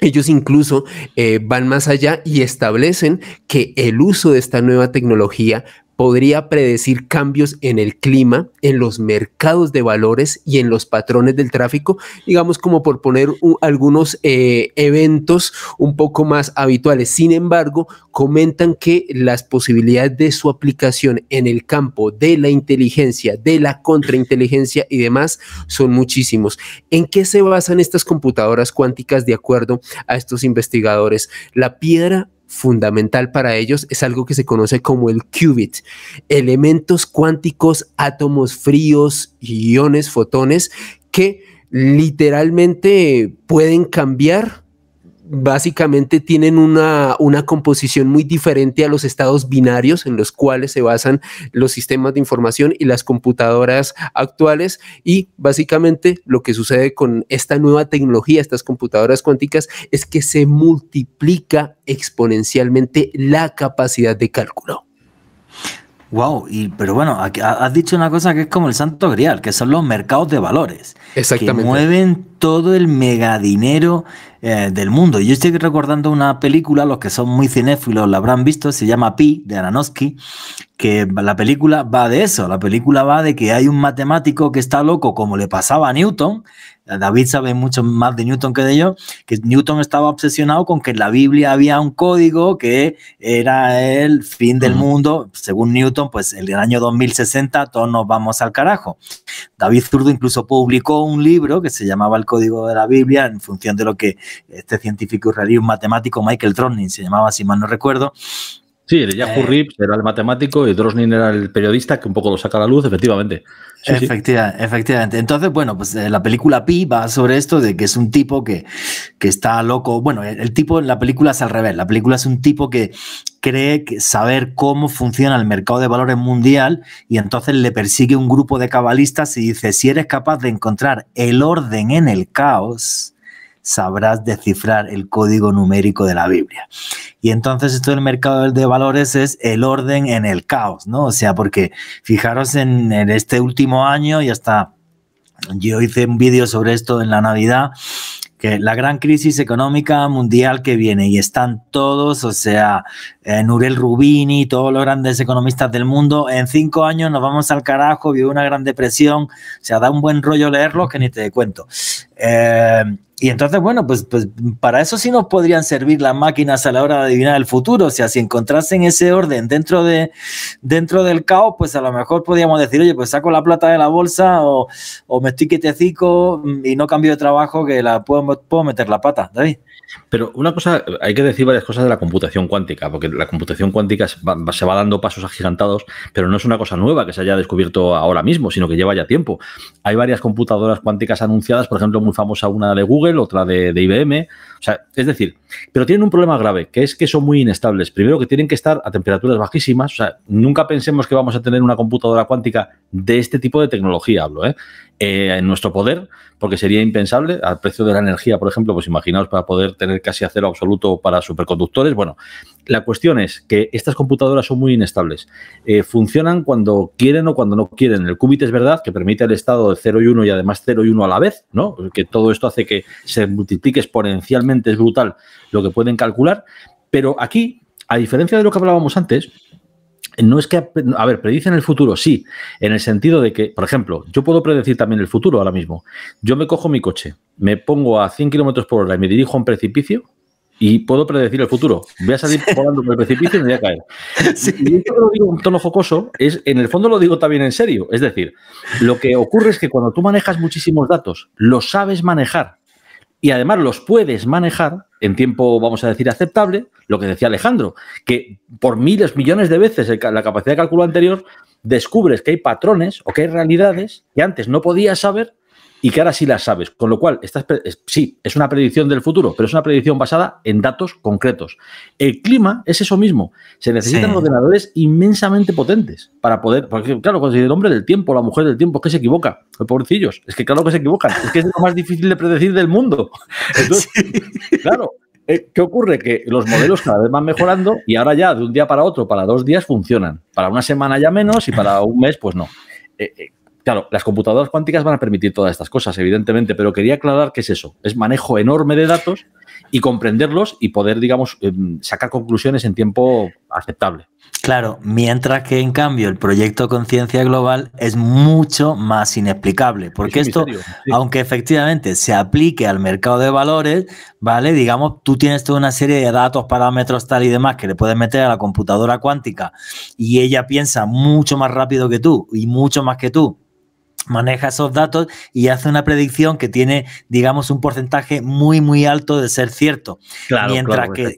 ellos incluso eh, van más allá y establecen que el uso de esta nueva tecnología podría predecir cambios en el clima, en los mercados de valores y en los patrones del tráfico, digamos como por poner algunos eh, eventos un poco más habituales. Sin embargo, comentan que las posibilidades de su aplicación en el campo de la inteligencia, de la contrainteligencia y demás son muchísimos. ¿En qué se basan estas computadoras cuánticas de acuerdo a estos investigadores? La piedra fundamental para ellos es algo que se conoce como el qubit, elementos cuánticos, átomos fríos, iones, fotones, que literalmente pueden cambiar básicamente tienen una, una, composición muy diferente a los estados binarios en los cuales se basan los sistemas de información y las computadoras actuales. Y básicamente lo que sucede con esta nueva tecnología, estas computadoras cuánticas, es que se multiplica exponencialmente la capacidad de cálculo. Wow, y, pero bueno, has dicho una cosa que es como el santo grial, que son los mercados de valores. Exactamente. Que mueven todo el megadinero eh, del mundo. Yo estoy recordando una película, los que son muy cinéfilos la habrán visto, se llama Pi, de Aronofsky, que la película va de eso, la película va de que hay un matemático que está loco, como le pasaba a Newton, David sabe mucho más de Newton que de yo, que Newton estaba obsesionado con que en la Biblia había un código que era el fin del mundo. Según Newton, pues el año 2060 todos nos vamos al carajo. David Zurdo incluso publicó un libro que se llamaba El Código de la Biblia, en función de lo que este científico israelí, un matemático, Michael Tronin, se llamaba, si mal no recuerdo, Sí, Yahoo eh, era el matemático y Drosnin era el periodista que un poco lo saca a la luz, efectivamente. efectivamente, efectivamente. Entonces, bueno, pues eh, la película Pi va sobre esto de que es un tipo que, está loco. Bueno, el, tipo en la película es al revés. La película es un tipo que cree que saber cómo funciona el mercado de valores mundial y entonces le persigue un grupo de cabalistas y dice, si eres capaz de encontrar el orden en el caos, sabrás descifrar el código numérico de la Biblia. Y entonces esto del mercado de valores es el orden en el caos, ¿no? O sea, porque fijaros en, este último año y hasta yo hice un vídeo sobre esto en la Navidad, que la gran crisis económica mundial que viene y están todos, o sea, eh, Nurel Rubini, todos los grandes economistas del mundo, en cinco años nos vamos al carajo, vive una gran depresión, o sea, da un buen rollo leerlo que ni te cuento. Eh, y entonces, bueno, pues, pues, para eso sí nos podrían servir las máquinas a la hora de adivinar el futuro. O sea, si encontrasen ese orden dentro, de, dentro del caos, pues a lo mejor podríamos decir, oye, pues saco la plata de la bolsa o, o me estoy quietecico y no cambio de trabajo que la puedo, puedo meter la pata, David. Pero una cosa, hay que decir varias cosas de la computación cuántica, porque la computación cuántica se va dando pasos agigantados, pero no es una cosa nueva que se haya descubierto ahora mismo, sino que lleva ya tiempo. Hay varias computadoras cuánticas anunciadas, por ejemplo, muy famosa una de Google, otra de, de IBM. O sea, es decir, pero tienen un problema grave, que es que son muy inestables. Primero, que tienen que estar a temperaturas bajísimas. O sea, nunca pensemos que vamos a tener una computadora cuántica de este tipo de tecnología, hablo, ¿eh? Eh, en nuestro poder, porque sería impensable al precio de la energía, por ejemplo, pues imaginaos para poder tener casi a cero absoluto para superconductores. Bueno, la cuestión es que estas computadoras son muy inestables. Eh, funcionan cuando quieren o cuando no quieren. El qubit es verdad que permite el estado de 0 y 1 y además 0 y 1 a la vez, ¿no? Que todo esto hace que se multiplique exponencialmente, es brutal lo que pueden calcular. Pero aquí, a diferencia de lo que hablábamos antes, no es que, a ver, predicen el futuro, sí, en el sentido de que, por ejemplo, yo puedo predecir también el futuro ahora mismo. Yo me cojo mi coche, me pongo a 100 kilómetros por hora y me dirijo a un precipicio y puedo predecir el futuro. Voy a salir volando por el precipicio y me voy a caer. Y esto lo digo en tono jocoso, es, en el fondo lo digo también en serio. Es decir, lo que ocurre es que cuando tú manejas muchísimos datos, los sabes manejar y además los puedes manejar, en tiempo, vamos a decir, aceptable, lo que decía Alejandro, que por miles, millones de veces la capacidad de cálculo anterior, descubres que hay patrones o que hay realidades que antes no podías saber y que ahora sí las sabes. Con lo cual, estás, sí, es una predicción del futuro, pero es una predicción basada en datos concretos. El clima es eso mismo. Se necesitan ordenadores inmensamente potentes para poder, porque claro, cuando se dice el hombre del tiempo, la mujer del tiempo, es que se equivoca. Pobrecillos, es que claro que se equivocan. Es que es lo más difícil de predecir del mundo. Entonces, claro, eh, ¿Qué ocurre? Que los modelos cada vez van mejorando y ahora ya de un día para otro, para dos días funcionan. Para una semana ya menos y para un mes pues no. Eh, eh, Claro, las computadoras cuánticas van a permitir todas estas cosas, evidentemente, pero quería aclarar que es eso. Es manejo enorme de datos y comprenderlos y poder, digamos, em, sacar conclusiones en tiempo aceptable. Claro, mientras que en cambio el proyecto Conciencia Global es mucho más inexplicable, porque esto, aunque efectivamente se aplique al mercado de valores, ¿vale? Digamos, tú tienes toda una serie de datos, parámetros, tal y demás que le puedes meter a la computadora cuántica y ella piensa mucho más rápido que tú y mucho más que tú maneja esos datos y hace una predicción que tiene, digamos, un porcentaje muy, muy alto de ser cierto. mientras que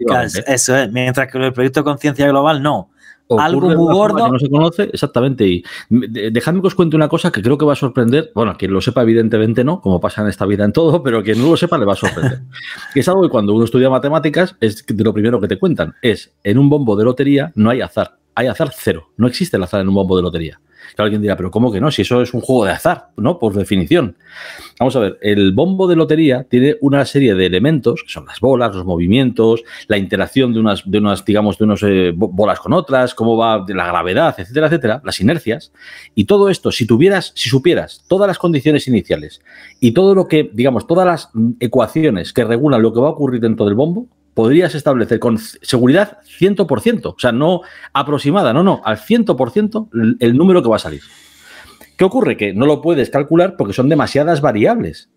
eso mientras que el proyecto de Conciencia Global no. algo muy gordo. no se conoce, exactamente. Y dejadme que os cuente una cosa que creo que va a sorprender. Bueno, quien lo sepa, evidentemente no, como pasa en esta vida en todo, pero quien no lo sepa le va a sorprender. que es algo que cuando uno estudia matemáticas, es lo primero que te cuentan. Es en un bombo de lotería no hay azar. Hay azar cero. No existe el azar en un bombo de lotería que alguien dirá, pero ¿cómo que no? Si eso es un juego de azar, ¿no? Por definición. Vamos a ver, el bombo de lotería tiene una serie de elementos, que son las bolas, los movimientos, la interacción de unas, de unas digamos, de unas eh, bolas con otras, cómo va la gravedad, etcétera, etcétera, las inercias. Y todo esto, si tuvieras, si supieras todas las condiciones iniciales y todo lo que, digamos, todas las mm, ecuaciones que regulan lo que va a ocurrir dentro del bombo, podrías establecer con seguridad 100%, o sea, no aproximada, no, no, al 100% el número que va a salir. ¿Qué ocurre? Que no lo puedes calcular porque son demasiadas variables.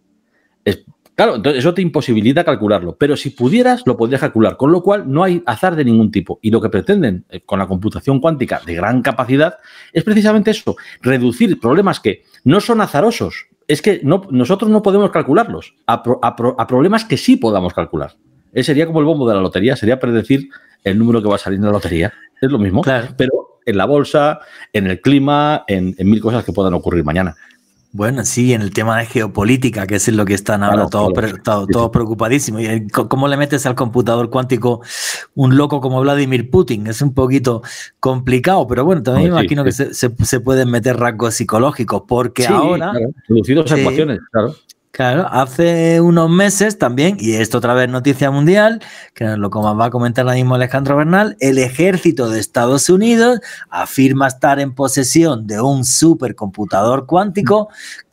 Es, claro, entonces eso te imposibilita calcularlo, pero si pudieras, lo podrías calcular, con lo cual no hay azar de ningún tipo. Y lo que pretenden eh, con la computación cuántica de gran capacidad es precisamente eso, reducir problemas que no son azarosos. Es que nosotros no podemos calcularlos a problemas que sí podamos calcular. Eh, sería como el bombo de la lotería, sería predecir el número que va a salir de la lotería. Es lo mismo, pero en la bolsa, en el clima, en, mil cosas que puedan ocurrir mañana. Bueno, sí, en el tema de geopolítica, que es lo que están ahora todos, preocupadísimos. ¿Cómo le metes al computador cuántico un loco como Vladimir Putin? Es un poquito complicado, pero bueno, también me imagino que se, pueden meter rasgos psicológicos, porque ahora... Claro, eh, claro. Claro, hace unos meses también, y esto otra vez noticia mundial, que lo lo va a comentar ahora mismo Alejandro Bernal, el ejército de Estados Unidos afirma estar en posesión de un supercomputador cuántico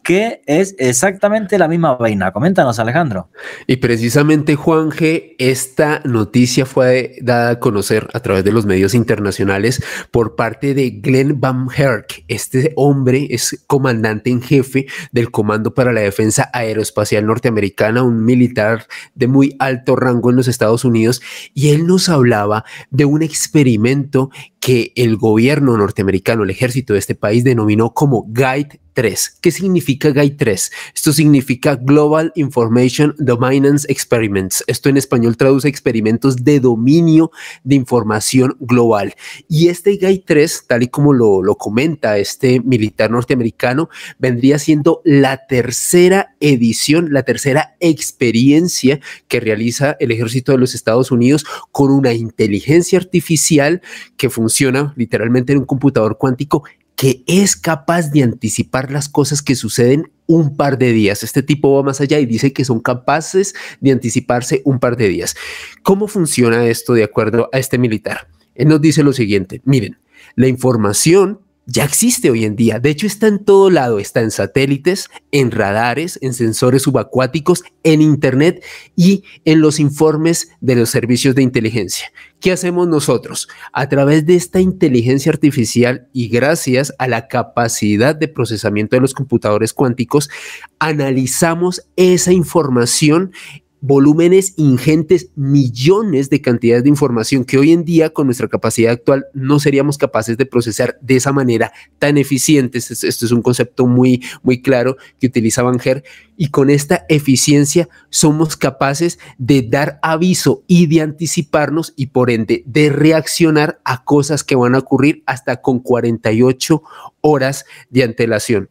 que es exactamente la misma vaina. Coméntanos, Alejandro. Y precisamente, Juan G, esta noticia fue dada a conocer a través de los medios internacionales por parte de Glenn Van Herk. Este hombre es comandante en jefe del Comando para la Defensa Aeroespacial Norteamericana, un militar de muy alto rango en los Estados Unidos, y él nos hablaba de un experimento que el gobierno norteamericano, el ejército de este país, denominó como Guide 3. ¿Qué significa? GAI 3. Esto significa Global Information Dominance Experiments. Esto en español traduce experimentos de dominio de información global. Y este GAI 3, tal y como lo, lo comenta este militar norteamericano, vendría siendo la tercera edición, la tercera experiencia que realiza el ejército de los Estados Unidos con una inteligencia artificial que funciona literalmente en un computador cuántico que es capaz de anticipar las cosas que suceden un par de días. Este tipo va más allá y dice que son capaces de anticiparse un par de días. ¿Cómo funciona esto de acuerdo a este militar? Él nos dice lo siguiente, miren, la información ya existe hoy en día. De hecho, está en todo lado. Está en satélites, en radares, en sensores subacuáticos, en Internet y en los informes de los servicios de inteligencia. ¿Qué hacemos nosotros? A través de esta inteligencia artificial y gracias a la capacidad de procesamiento de los computadores cuánticos, analizamos esa información volúmenes ingentes, millones de cantidades de información que hoy en día con nuestra capacidad actual no seríamos capaces de procesar de esa manera tan eficiente. Esto, este es un concepto muy, muy claro que utiliza Ger y con esta eficiencia somos capaces de dar aviso y de anticiparnos y por ende de reaccionar a cosas que van a ocurrir hasta con 48 horas de antelación.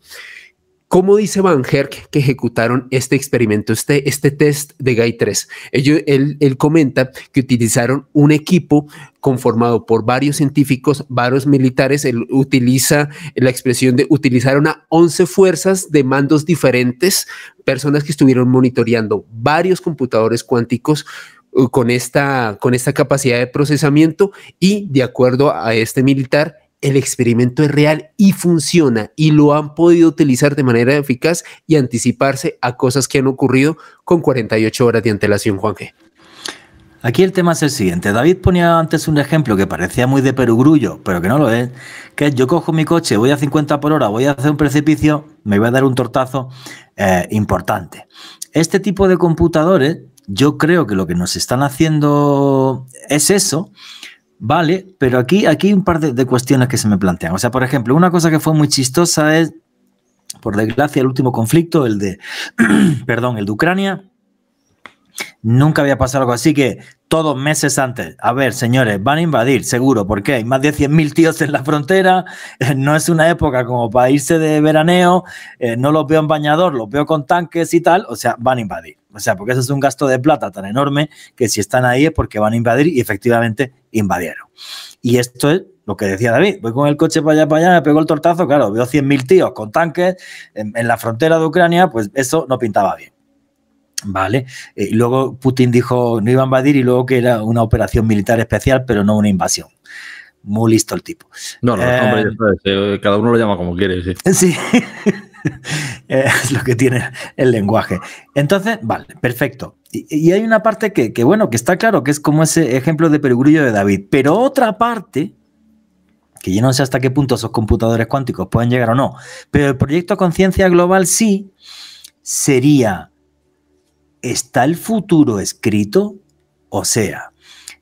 ¿Cómo dice Van Herk que ejecutaron este experimento, este, este test de gai 3? él, comenta que utilizaron un equipo conformado por varios científicos, varios militares. Él utiliza la expresión de utilizaron a 11 fuerzas de mandos diferentes, personas que estuvieron monitoreando varios computadores cuánticos uh, con esta, con esta capacidad de procesamiento y de acuerdo a este militar, el experimento es real y funciona y lo han podido utilizar de manera eficaz y anticiparse a cosas que han ocurrido con 48 horas de antelación, Juan Aquí el tema es el siguiente. David ponía antes un ejemplo que parecía muy de perogrullo, pero que no lo es, que yo cojo mi coche, voy a 50 por hora, voy a hacer un precipicio, me voy a dar un tortazo eh, importante. Este tipo de computadores, yo creo que lo que nos están haciendo es eso, Vale, pero aquí, aquí hay un par de, de, cuestiones que se me plantean. O sea, por ejemplo, una cosa que fue muy chistosa es, por desgracia, el último conflicto, el de, perdón, el de Ucrania, Nunca había pasado algo así que todos meses antes, a ver, señores, van a invadir, seguro, porque Hay más de 100.000 tíos en la frontera, eh, no es una época como para irse de veraneo, eh, no los veo en bañador, los veo con tanques y tal, o sea, van a invadir. O sea, porque eso es un gasto de plata tan enorme que si están ahí es porque van a invadir y efectivamente invadieron. Y esto es lo que decía David, voy con el coche para allá, para allá, me pegó el tortazo, claro, veo 100.000 tíos con tanques en la frontera de Ucrania, pues eso no pintaba bien. Vale. Eh, y luego Putin dijo no iba a invadir y luego que era una operación militar especial, pero no una invasión. Muy listo el tipo. No, no, eh, hombre, eh, cada uno lo llama como quiere. Sí. es lo que tiene el lenguaje. Entonces, vale, perfecto. Y, hay una parte que, bueno, que está claro que es como ese ejemplo de perogrullo de David. Pero otra parte, que yo no sé hasta qué punto esos computadores cuánticos pueden llegar o no, pero el proyecto Conciencia Global sí sería ¿está el futuro escrito? O sea,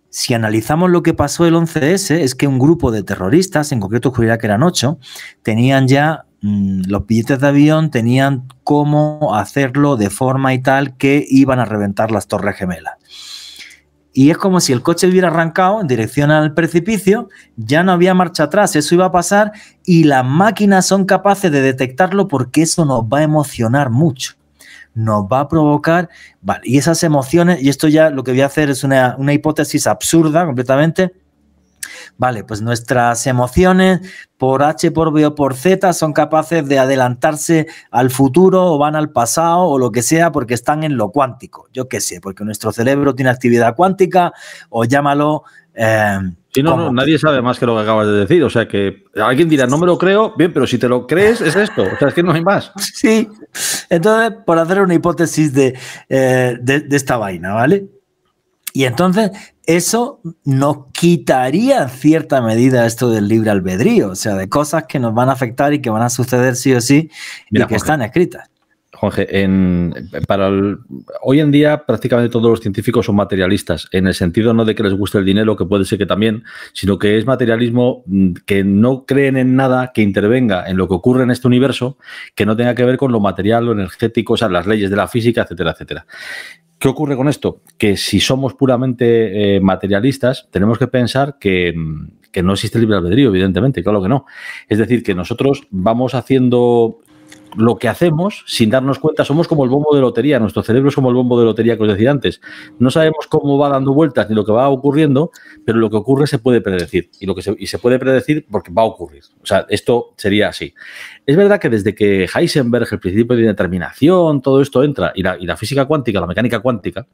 si analizamos lo que pasó el 11S, es que un grupo de terroristas, en concreto juraría que eran ocho, tenían ya mm, los billetes de avión, tenían cómo hacerlo de forma y tal que iban a reventar las torres gemelas. Y es como si el coche hubiera arrancado en dirección al precipicio, ya no había marcha atrás, eso iba a pasar y las máquinas son capaces de detectarlo porque eso nos va a emocionar mucho nos va a provocar, vale, y esas emociones, y esto ya lo que voy a hacer es una, hipótesis absurda completamente, Vale, pues nuestras emociones por H, por B o por Z son capaces de adelantarse al futuro o van al pasado o lo que sea porque están en lo cuántico. Yo qué sé, porque nuestro cerebro tiene actividad cuántica o llámalo... Eh, y no, nadie sabe más que lo que acabas de decir. O sea que alguien dirá, no me lo creo, bien, pero si te lo crees, es esto. O sea, es que no hay más. Sí. Entonces, por hacer una hipótesis eh, de, esta vaina, ¿vale? Y entonces, eso nos quitaría en cierta medida esto del libre albedrío, o sea, de cosas que nos van a afectar y que van a suceder sí o sí y que están escritas para hoy en día prácticamente todos los científicos son materialistas, en el sentido no de que les guste el dinero, que puede ser que también, sino que es materialismo mm, que no creen en nada que intervenga en lo que ocurre en este universo, que no tenga que ver con lo material, lo energético, o sea, las leyes de la física, etcétera, etcétera. ¿Qué ocurre con esto? Que si somos puramente eh, materialistas, tenemos que pensar que, mm, que no existe el libre albedrío, evidentemente, claro que no. Es decir, que nosotros vamos haciendo lo que hacemos, sin darnos cuenta, somos como el bombo de lotería, nuestro cerebro es como el bombo de lotería que os decía antes. No sabemos cómo va dando vueltas ni lo que va ocurriendo, pero lo que ocurre se puede predecir y, lo que se, puede predecir porque va a ocurrir. O sea, esto sería así. Es verdad que desde que Heisenberg, el principio de indeterminación, todo esto entra y la, física cuántica, la mecánica cuántica,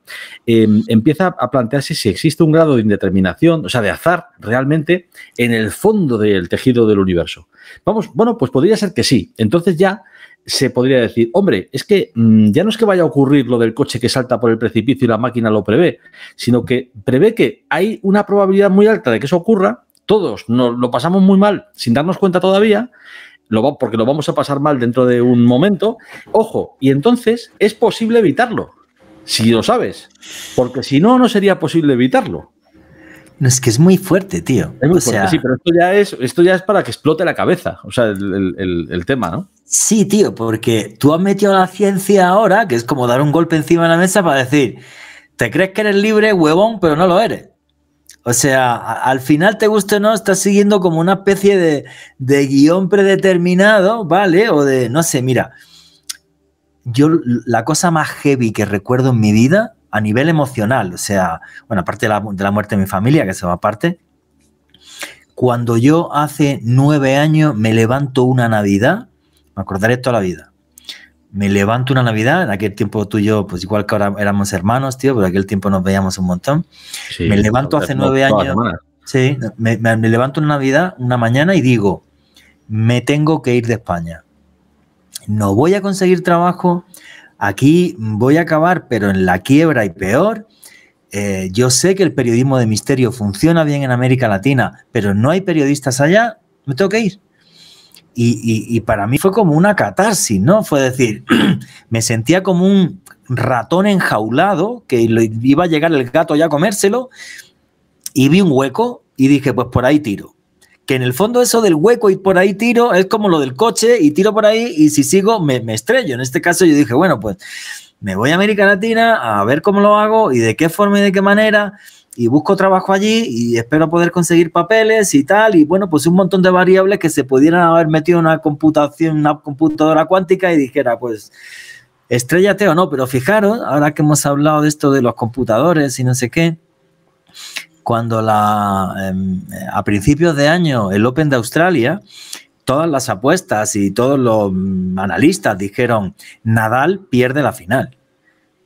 em, empieza a plantearse si existe un grado de indeterminación, o sea, de azar realmente en el fondo del tejido del universo. Vamos, bueno, pues podría ser que sí. Entonces ya se podría decir, hombre, es que mm, ya no es que vaya a ocurrir lo del coche que salta por el precipicio y la máquina lo prevé, sino que prevé que hay una probabilidad muy alta de que eso ocurra, todos lo pasamos muy mal sin darnos cuenta todavía, lo porque lo vamos a pasar mal dentro de un momento, ojo, y entonces es posible evitarlo, si lo sabes, porque si no, no sería posible evitarlo. No, es que es muy fuerte, tío. sí, pero esto ya, es, esto ya es para que explote la cabeza, o sea, el tema, ¿no? Sí, tío, porque tú has metido la ciencia ahora, que es como dar un golpe encima de la mesa para decir, te crees que eres libre, huevón, pero no lo eres. O sea, al final te guste o no, estás siguiendo como una especie de, guión predeterminado, ¿vale? O de, no sé, mira, yo la cosa más heavy que recuerdo en mi vida a nivel emocional, o sea, bueno, aparte de la, de la muerte de mi familia, que se va aparte, cuando yo hace nueve años me levanto una Navidad me acordaré toda la vida. Me levanto una Navidad, en aquel tiempo tú y yo, pues igual que ahora éramos hermanos, tío, pero pues, aquel tiempo nos veíamos un montón. me levanto hace nueve años. Sí, me, levanto una Navidad, una mañana y digo, me tengo que ir de España. No voy a conseguir trabajo, aquí voy a acabar, pero en la quiebra y peor. Eh, yo sé que el periodismo de misterio funciona bien en América Latina, pero no hay periodistas allá, me tengo que ir. Y, para mí fue como una catarsis, ¿no? Fue decir, me sentía como un ratón enjaulado que iba a llegar el gato ya a comérselo y vi un hueco y dije, pues por ahí tiro. Que en el fondo eso del hueco y por ahí tiro es como lo del coche y tiro por ahí y si sigo me estrello. En este caso yo dije, bueno, pues me voy a América Latina a ver cómo lo hago y de qué forma y de qué manera y busco trabajo allí y espero poder conseguir papeles y tal. Y bueno, pues un montón de variables que se pudieran haber metido en una computación, una computadora cuántica y dijera, pues estrellate o no, pero fijaros, ahora que hemos hablado de esto de los computadores y no sé qué, cuando em, a principios de año el Open de Australia, todas las apuestas y todos los mm, analistas dijeron, Nadal pierde la final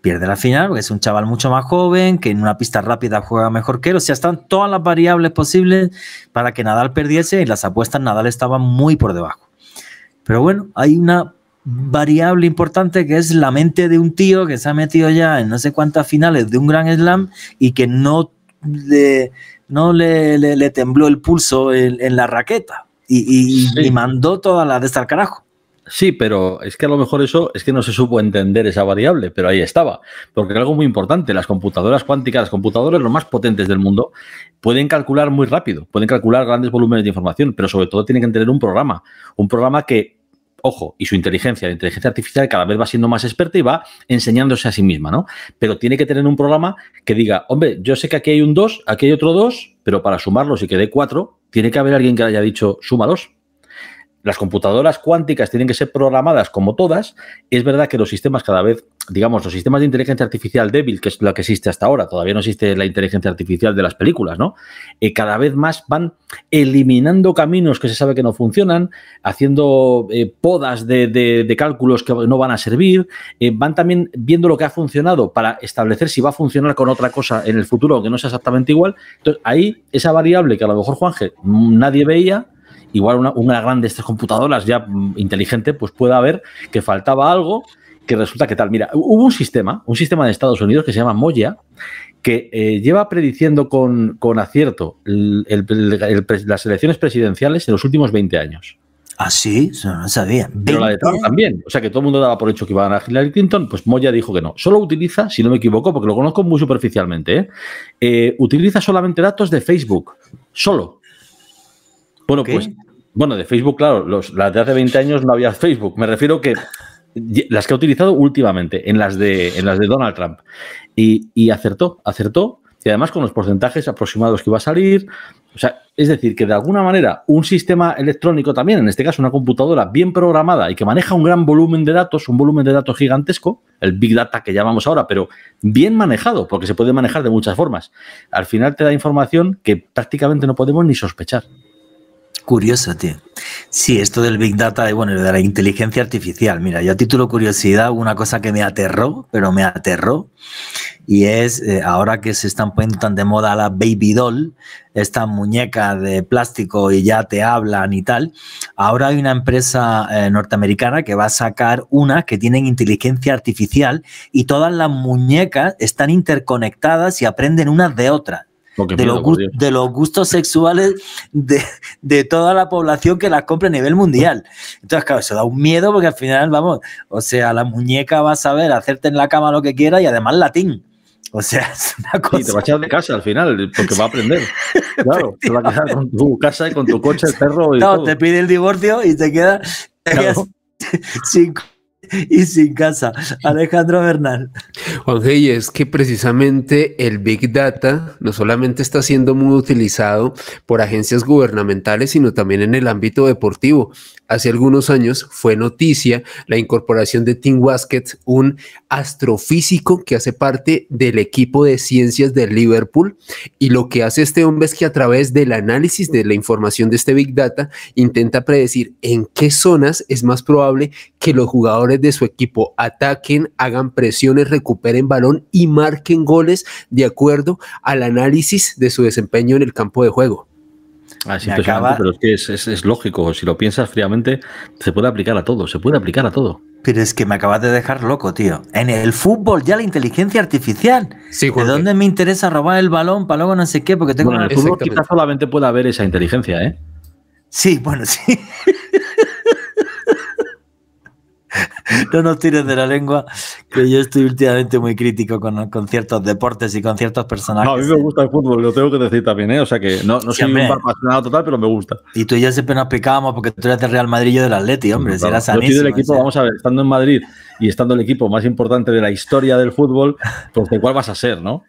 pierde la final porque es un chaval mucho más joven, que en una pista rápida juega mejor que él. O sea, están todas las variables posibles para que Nadal perdiese y las apuestas Nadal estaban muy por debajo. Pero bueno, hay una variable importante que es la mente de un tío que se ha metido ya en no sé cuántas finales de un gran slam y que no le, no le, tembló el pulso en, la raqueta y, mandó toda la de estar carajo. Sí, pero es que a lo mejor eso es que no se supo entender esa variable, pero ahí estaba. Porque algo muy importante, las computadoras cuánticas, las computadoras los más potentes del mundo, pueden calcular muy rápido, pueden calcular grandes volúmenes de información, pero sobre todo tienen que tener un programa, un programa que, ojo, y su inteligencia, la inteligencia artificial cada vez va siendo más experta y va enseñándose a sí misma, ¿no? Pero tiene que tener un programa que diga, hombre, yo sé que aquí hay un 2, aquí hay otro 2, pero para sumarlos y que dé 4, tiene que haber alguien que haya dicho, suma 2 las computadoras cuánticas tienen que ser programadas como todas, es verdad que los sistemas cada vez, digamos, los sistemas de inteligencia artificial débil, que es la que existe hasta ahora, todavía no existe la inteligencia artificial de las películas, ¿no? Eh, cada vez más van eliminando caminos que se sabe que no funcionan, haciendo eh, podas de, cálculos que no van a servir, eh, van también viendo lo que ha funcionado para establecer si va a funcionar con otra cosa en el futuro, aunque no sea exactamente igual. Entonces, ahí esa variable que a lo mejor Juanje mm, nadie veía, igual una, una grande de estas computadoras ya mm, inteligente, pues pueda ver que faltaba algo que resulta que tal. Mira, hubo un sistema, un sistema de Estados Unidos que se llama Moya, que eh, lleva prediciendo con, acierto las elecciones presidenciales en los últimos 20 años. Ah, sí, no sabía. Pero la de también. O sea que todo el mundo daba por hecho que iban a Hillary Clinton, pues Moya dijo que no. Solo utiliza, si no me equivoco, porque lo conozco muy superficialmente, eh, eh, utiliza solamente datos de Facebook. Solo. Bueno, pues, bueno, de Facebook, claro, los, las de hace 20 años no había Facebook. Me refiero que las que ha utilizado últimamente, en las de, en las de Donald Trump. Y, y acertó, acertó. Y además con los porcentajes aproximados que iba a salir. O sea, es decir, que de alguna manera un sistema electrónico también, en este caso una computadora bien programada y que maneja un gran volumen de datos, un volumen de datos gigantesco, el Big Data que llamamos ahora, pero bien manejado, porque se puede manejar de muchas formas. Al final te da información que prácticamente no podemos ni sospechar. Curioso, tío. Sí, esto del Big Data y bueno, de la inteligencia artificial. Mira, yo a título curiosidad, una cosa que me aterró, pero me aterró, y es eh, ahora que se están poniendo tan de moda la Baby Doll, esta muñeca de plástico y ya te hablan y tal. Ahora hay una empresa eh, norteamericana que va a sacar una que tienen inteligencia artificial y todas las muñecas están interconectadas y aprenden unas de otras de, los gustos sexuales de, toda la población que las compra a nivel mundial. Entonces, claro, eso da un miedo porque al final, vamos, o sea, la muñeca va a saber hacerte en la cama lo que quiera y además latín. O sea, es una cosa. Y te va a echar de casa al final, porque va a aprender. Claro, te va a quedar con tu casa y con tu coche, el perro. Y no, te pide el divorcio y te queda, te sin y sin casa. Alejandro Bernal. Juan y es que precisamente el Big Data no solamente está siendo muy utilizado por agencias gubernamentales, sino también en el ámbito deportivo. Hace algunos años fue noticia la incorporación de Tim Waskett, un astrofísico que hace parte del equipo de ciencias de Liverpool. Y lo que hace este hombre es que a través del análisis de la información de este Big Data intenta predecir en qué zonas es más probable que los jugadores de su equipo, ataquen, hagan presiones, recuperen balón y marquen goles de acuerdo al análisis de su desempeño en el campo de juego. Así ah, acaba... pero es que es, lógico, si lo piensas fríamente, se puede aplicar a todo, se puede aplicar a todo. Pero es que me acabas de dejar loco, tío. En el fútbol ya la inteligencia artificial. ¿De dónde me interesa robar el balón para luego no sé qué? Porque tengo bueno, en el fútbol quizás solamente pueda haber esa inteligencia, ¿eh? Sí, bueno, sí. no nos tires de la lengua, que yo estoy últimamente muy crítico con, ciertos deportes y con ciertos personajes. No, a mí me gusta el fútbol, lo tengo que decir también, ¿eh? O sea que no, no soy un apasionado total, pero me gusta. Y tú y yo siempre nos picábamos porque tú eras del Real Madrid y yo del Atleti, hombre, equipo, vamos a ver, estando en Madrid y estando el equipo más importante de la historia del fútbol, pues de cuál vas a ser, ¿no?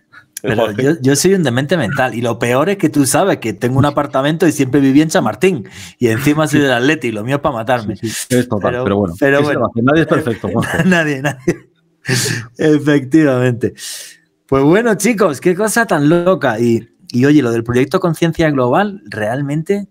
Pero yo, soy un demente mental y lo peor es que tú sabes que tengo un apartamento y siempre viví en Chamartín y encima soy del Atleti y lo mío es para matarme. es total, pero, bueno, nadie es perfecto. Nadie, nadie. Efectivamente. Pues bueno, chicos, qué cosa tan loca. Y, y oye, lo del proyecto Conciencia Global realmente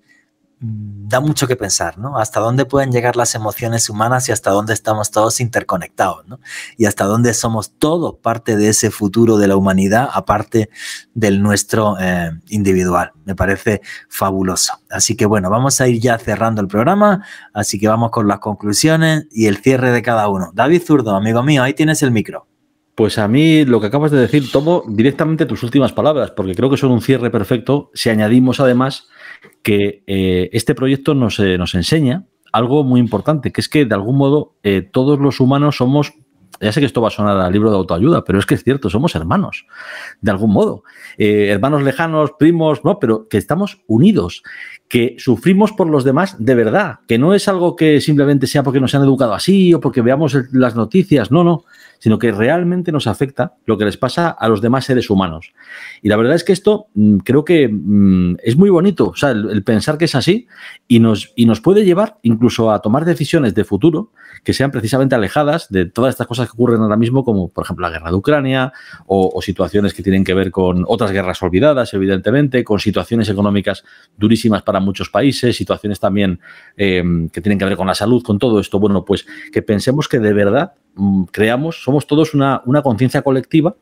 da mucho que pensar, ¿no? Hasta dónde pueden llegar las emociones humanas y hasta dónde estamos todos interconectados, ¿no? Y hasta dónde somos todos parte de ese futuro de la humanidad, aparte del nuestro eh, individual. Me parece fabuloso. Así que bueno, vamos a ir ya cerrando el programa, así que vamos con las conclusiones y el cierre de cada uno. David Zurdo, amigo mío, ahí tienes el micro. Pues a mí lo que acabas de decir, tomo directamente tus últimas palabras, porque creo que son un cierre perfecto. Si añadimos además que eh, este proyecto nos, eh, nos, enseña algo muy importante, que es que de algún modo eh, todos los humanos somos, ya sé que esto va a sonar al libro de autoayuda, pero es que es cierto, somos hermanos, de algún modo. hermanos lejanos, primos, no, pero que estamos unidos que sufrimos por los demás de verdad, que no es algo que simplemente sea porque nos han educado así o porque veamos las noticias, no, no, sino que realmente nos afecta lo que les pasa a los demás seres humanos. Y la verdad es que esto mm, creo que mm, es muy bonito, o sea, el, pensar que es así y nos, y nos puede llevar incluso a tomar decisiones de futuro que sean precisamente alejadas de todas estas cosas que ocurren ahora mismo, como por ejemplo la guerra de Ucrania o situaciones que tienen que ver con otras guerras olvidadas, evidentemente, con situaciones económicas durísimas para muchos países, situaciones también em, que tienen que ver con la salud, con todo esto. Bueno, pues que pensemos que de verdad mm, creamos, somos todos una, una conciencia colectiva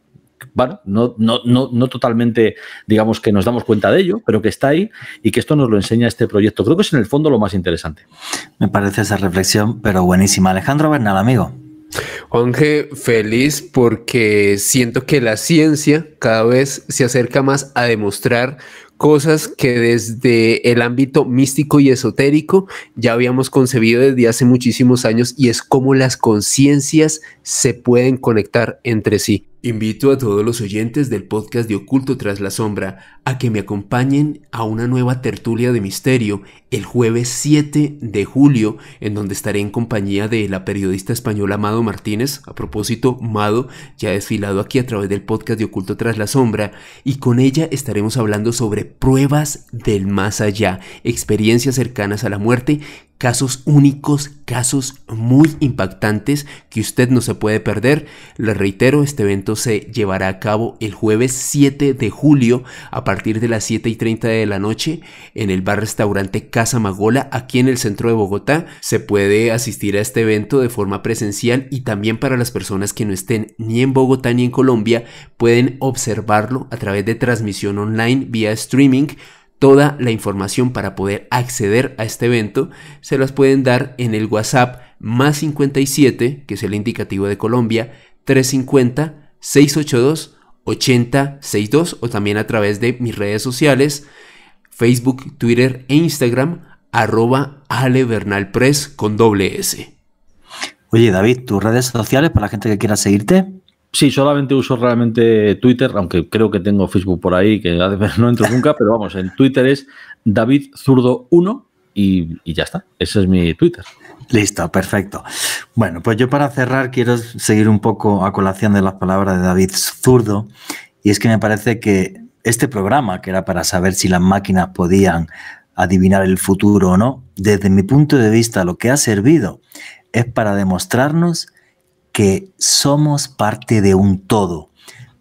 no, no, no, totalmente, digamos que nos damos cuenta de ello, pero que está ahí y que esto nos lo enseña este proyecto. Creo que es en el fondo lo más interesante. Me parece esa reflexión, pero buenísima. Alejandro Bernal, amigo. Juanje, feliz porque siento que la ciencia cada vez se acerca más a demostrar cosas que desde el ámbito místico y esotérico ya habíamos concebido desde hace muchísimos años y es cómo las conciencias se pueden conectar entre sí. Invito a todos los oyentes del podcast de Oculto tras la Sombra a que me acompañen a una nueva tertulia de misterio el jueves 7 de julio, en donde estaré en compañía de la periodista española Mado Martínez. A propósito, Mado ya ha desfilado aquí a través del podcast de Oculto tras la Sombra y con ella estaremos hablando sobre pruebas del más allá, experiencias cercanas a la muerte casos únicos, casos muy impactantes que usted no se puede perder. Les reitero, este evento se llevará a cabo el jueves 7 de julio a partir de las 7 y 30 de la noche en el bar-restaurante Casa Magola aquí en el centro de Bogotá. Se puede asistir a este evento de forma presencial y también para las personas que no estén ni en Bogotá ni en Colombia pueden observarlo a través de transmisión online vía streaming Toda la información para poder acceder a este evento se las pueden dar en el WhatsApp más 57, que es el indicativo de Colombia, 350 682 8062 o también a través de mis redes sociales, Facebook, Twitter e Instagram, arroba Ale con doble S. Oye David, tus redes sociales para la gente que quiera seguirte. Sí, solamente uso realmente Twitter, aunque creo que tengo Facebook por ahí, que no entro nunca, pero vamos, en Twitter es David Zurdo 1 y, y, ya está. Ese es mi Twitter. Listo, perfecto. Bueno, pues yo para cerrar quiero seguir un poco a colación de las palabras de David Zurdo, y es que me parece que este programa, que era para saber si las máquinas podían adivinar el futuro o no, desde mi punto de vista lo que ha servido es para demostrarnos que somos parte de un todo,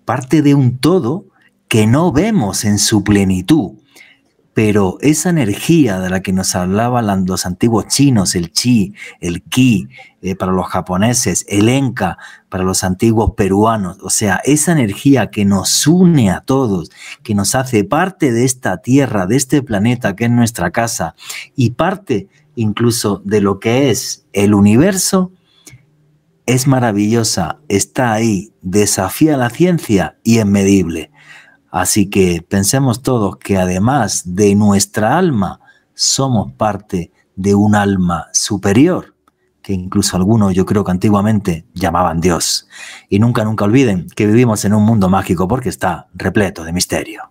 parte de un todo que no vemos en su plenitud, pero esa energía de la que nos hablaban los antiguos chinos, el chi, el ki, eh, para los japoneses, el enka, para los antiguos peruanos, o sea, esa energía que nos une a todos, que nos hace parte de esta tierra, de este planeta que es nuestra casa y parte incluso de lo que es el universo, es maravillosa, está ahí, desafía la ciencia y es medible. Así que pensemos todos que además de nuestra alma, somos parte de un alma superior, que incluso algunos yo creo que antiguamente llamaban Dios. Y nunca, nunca olviden que vivimos en un mundo mágico porque está repleto de misterio.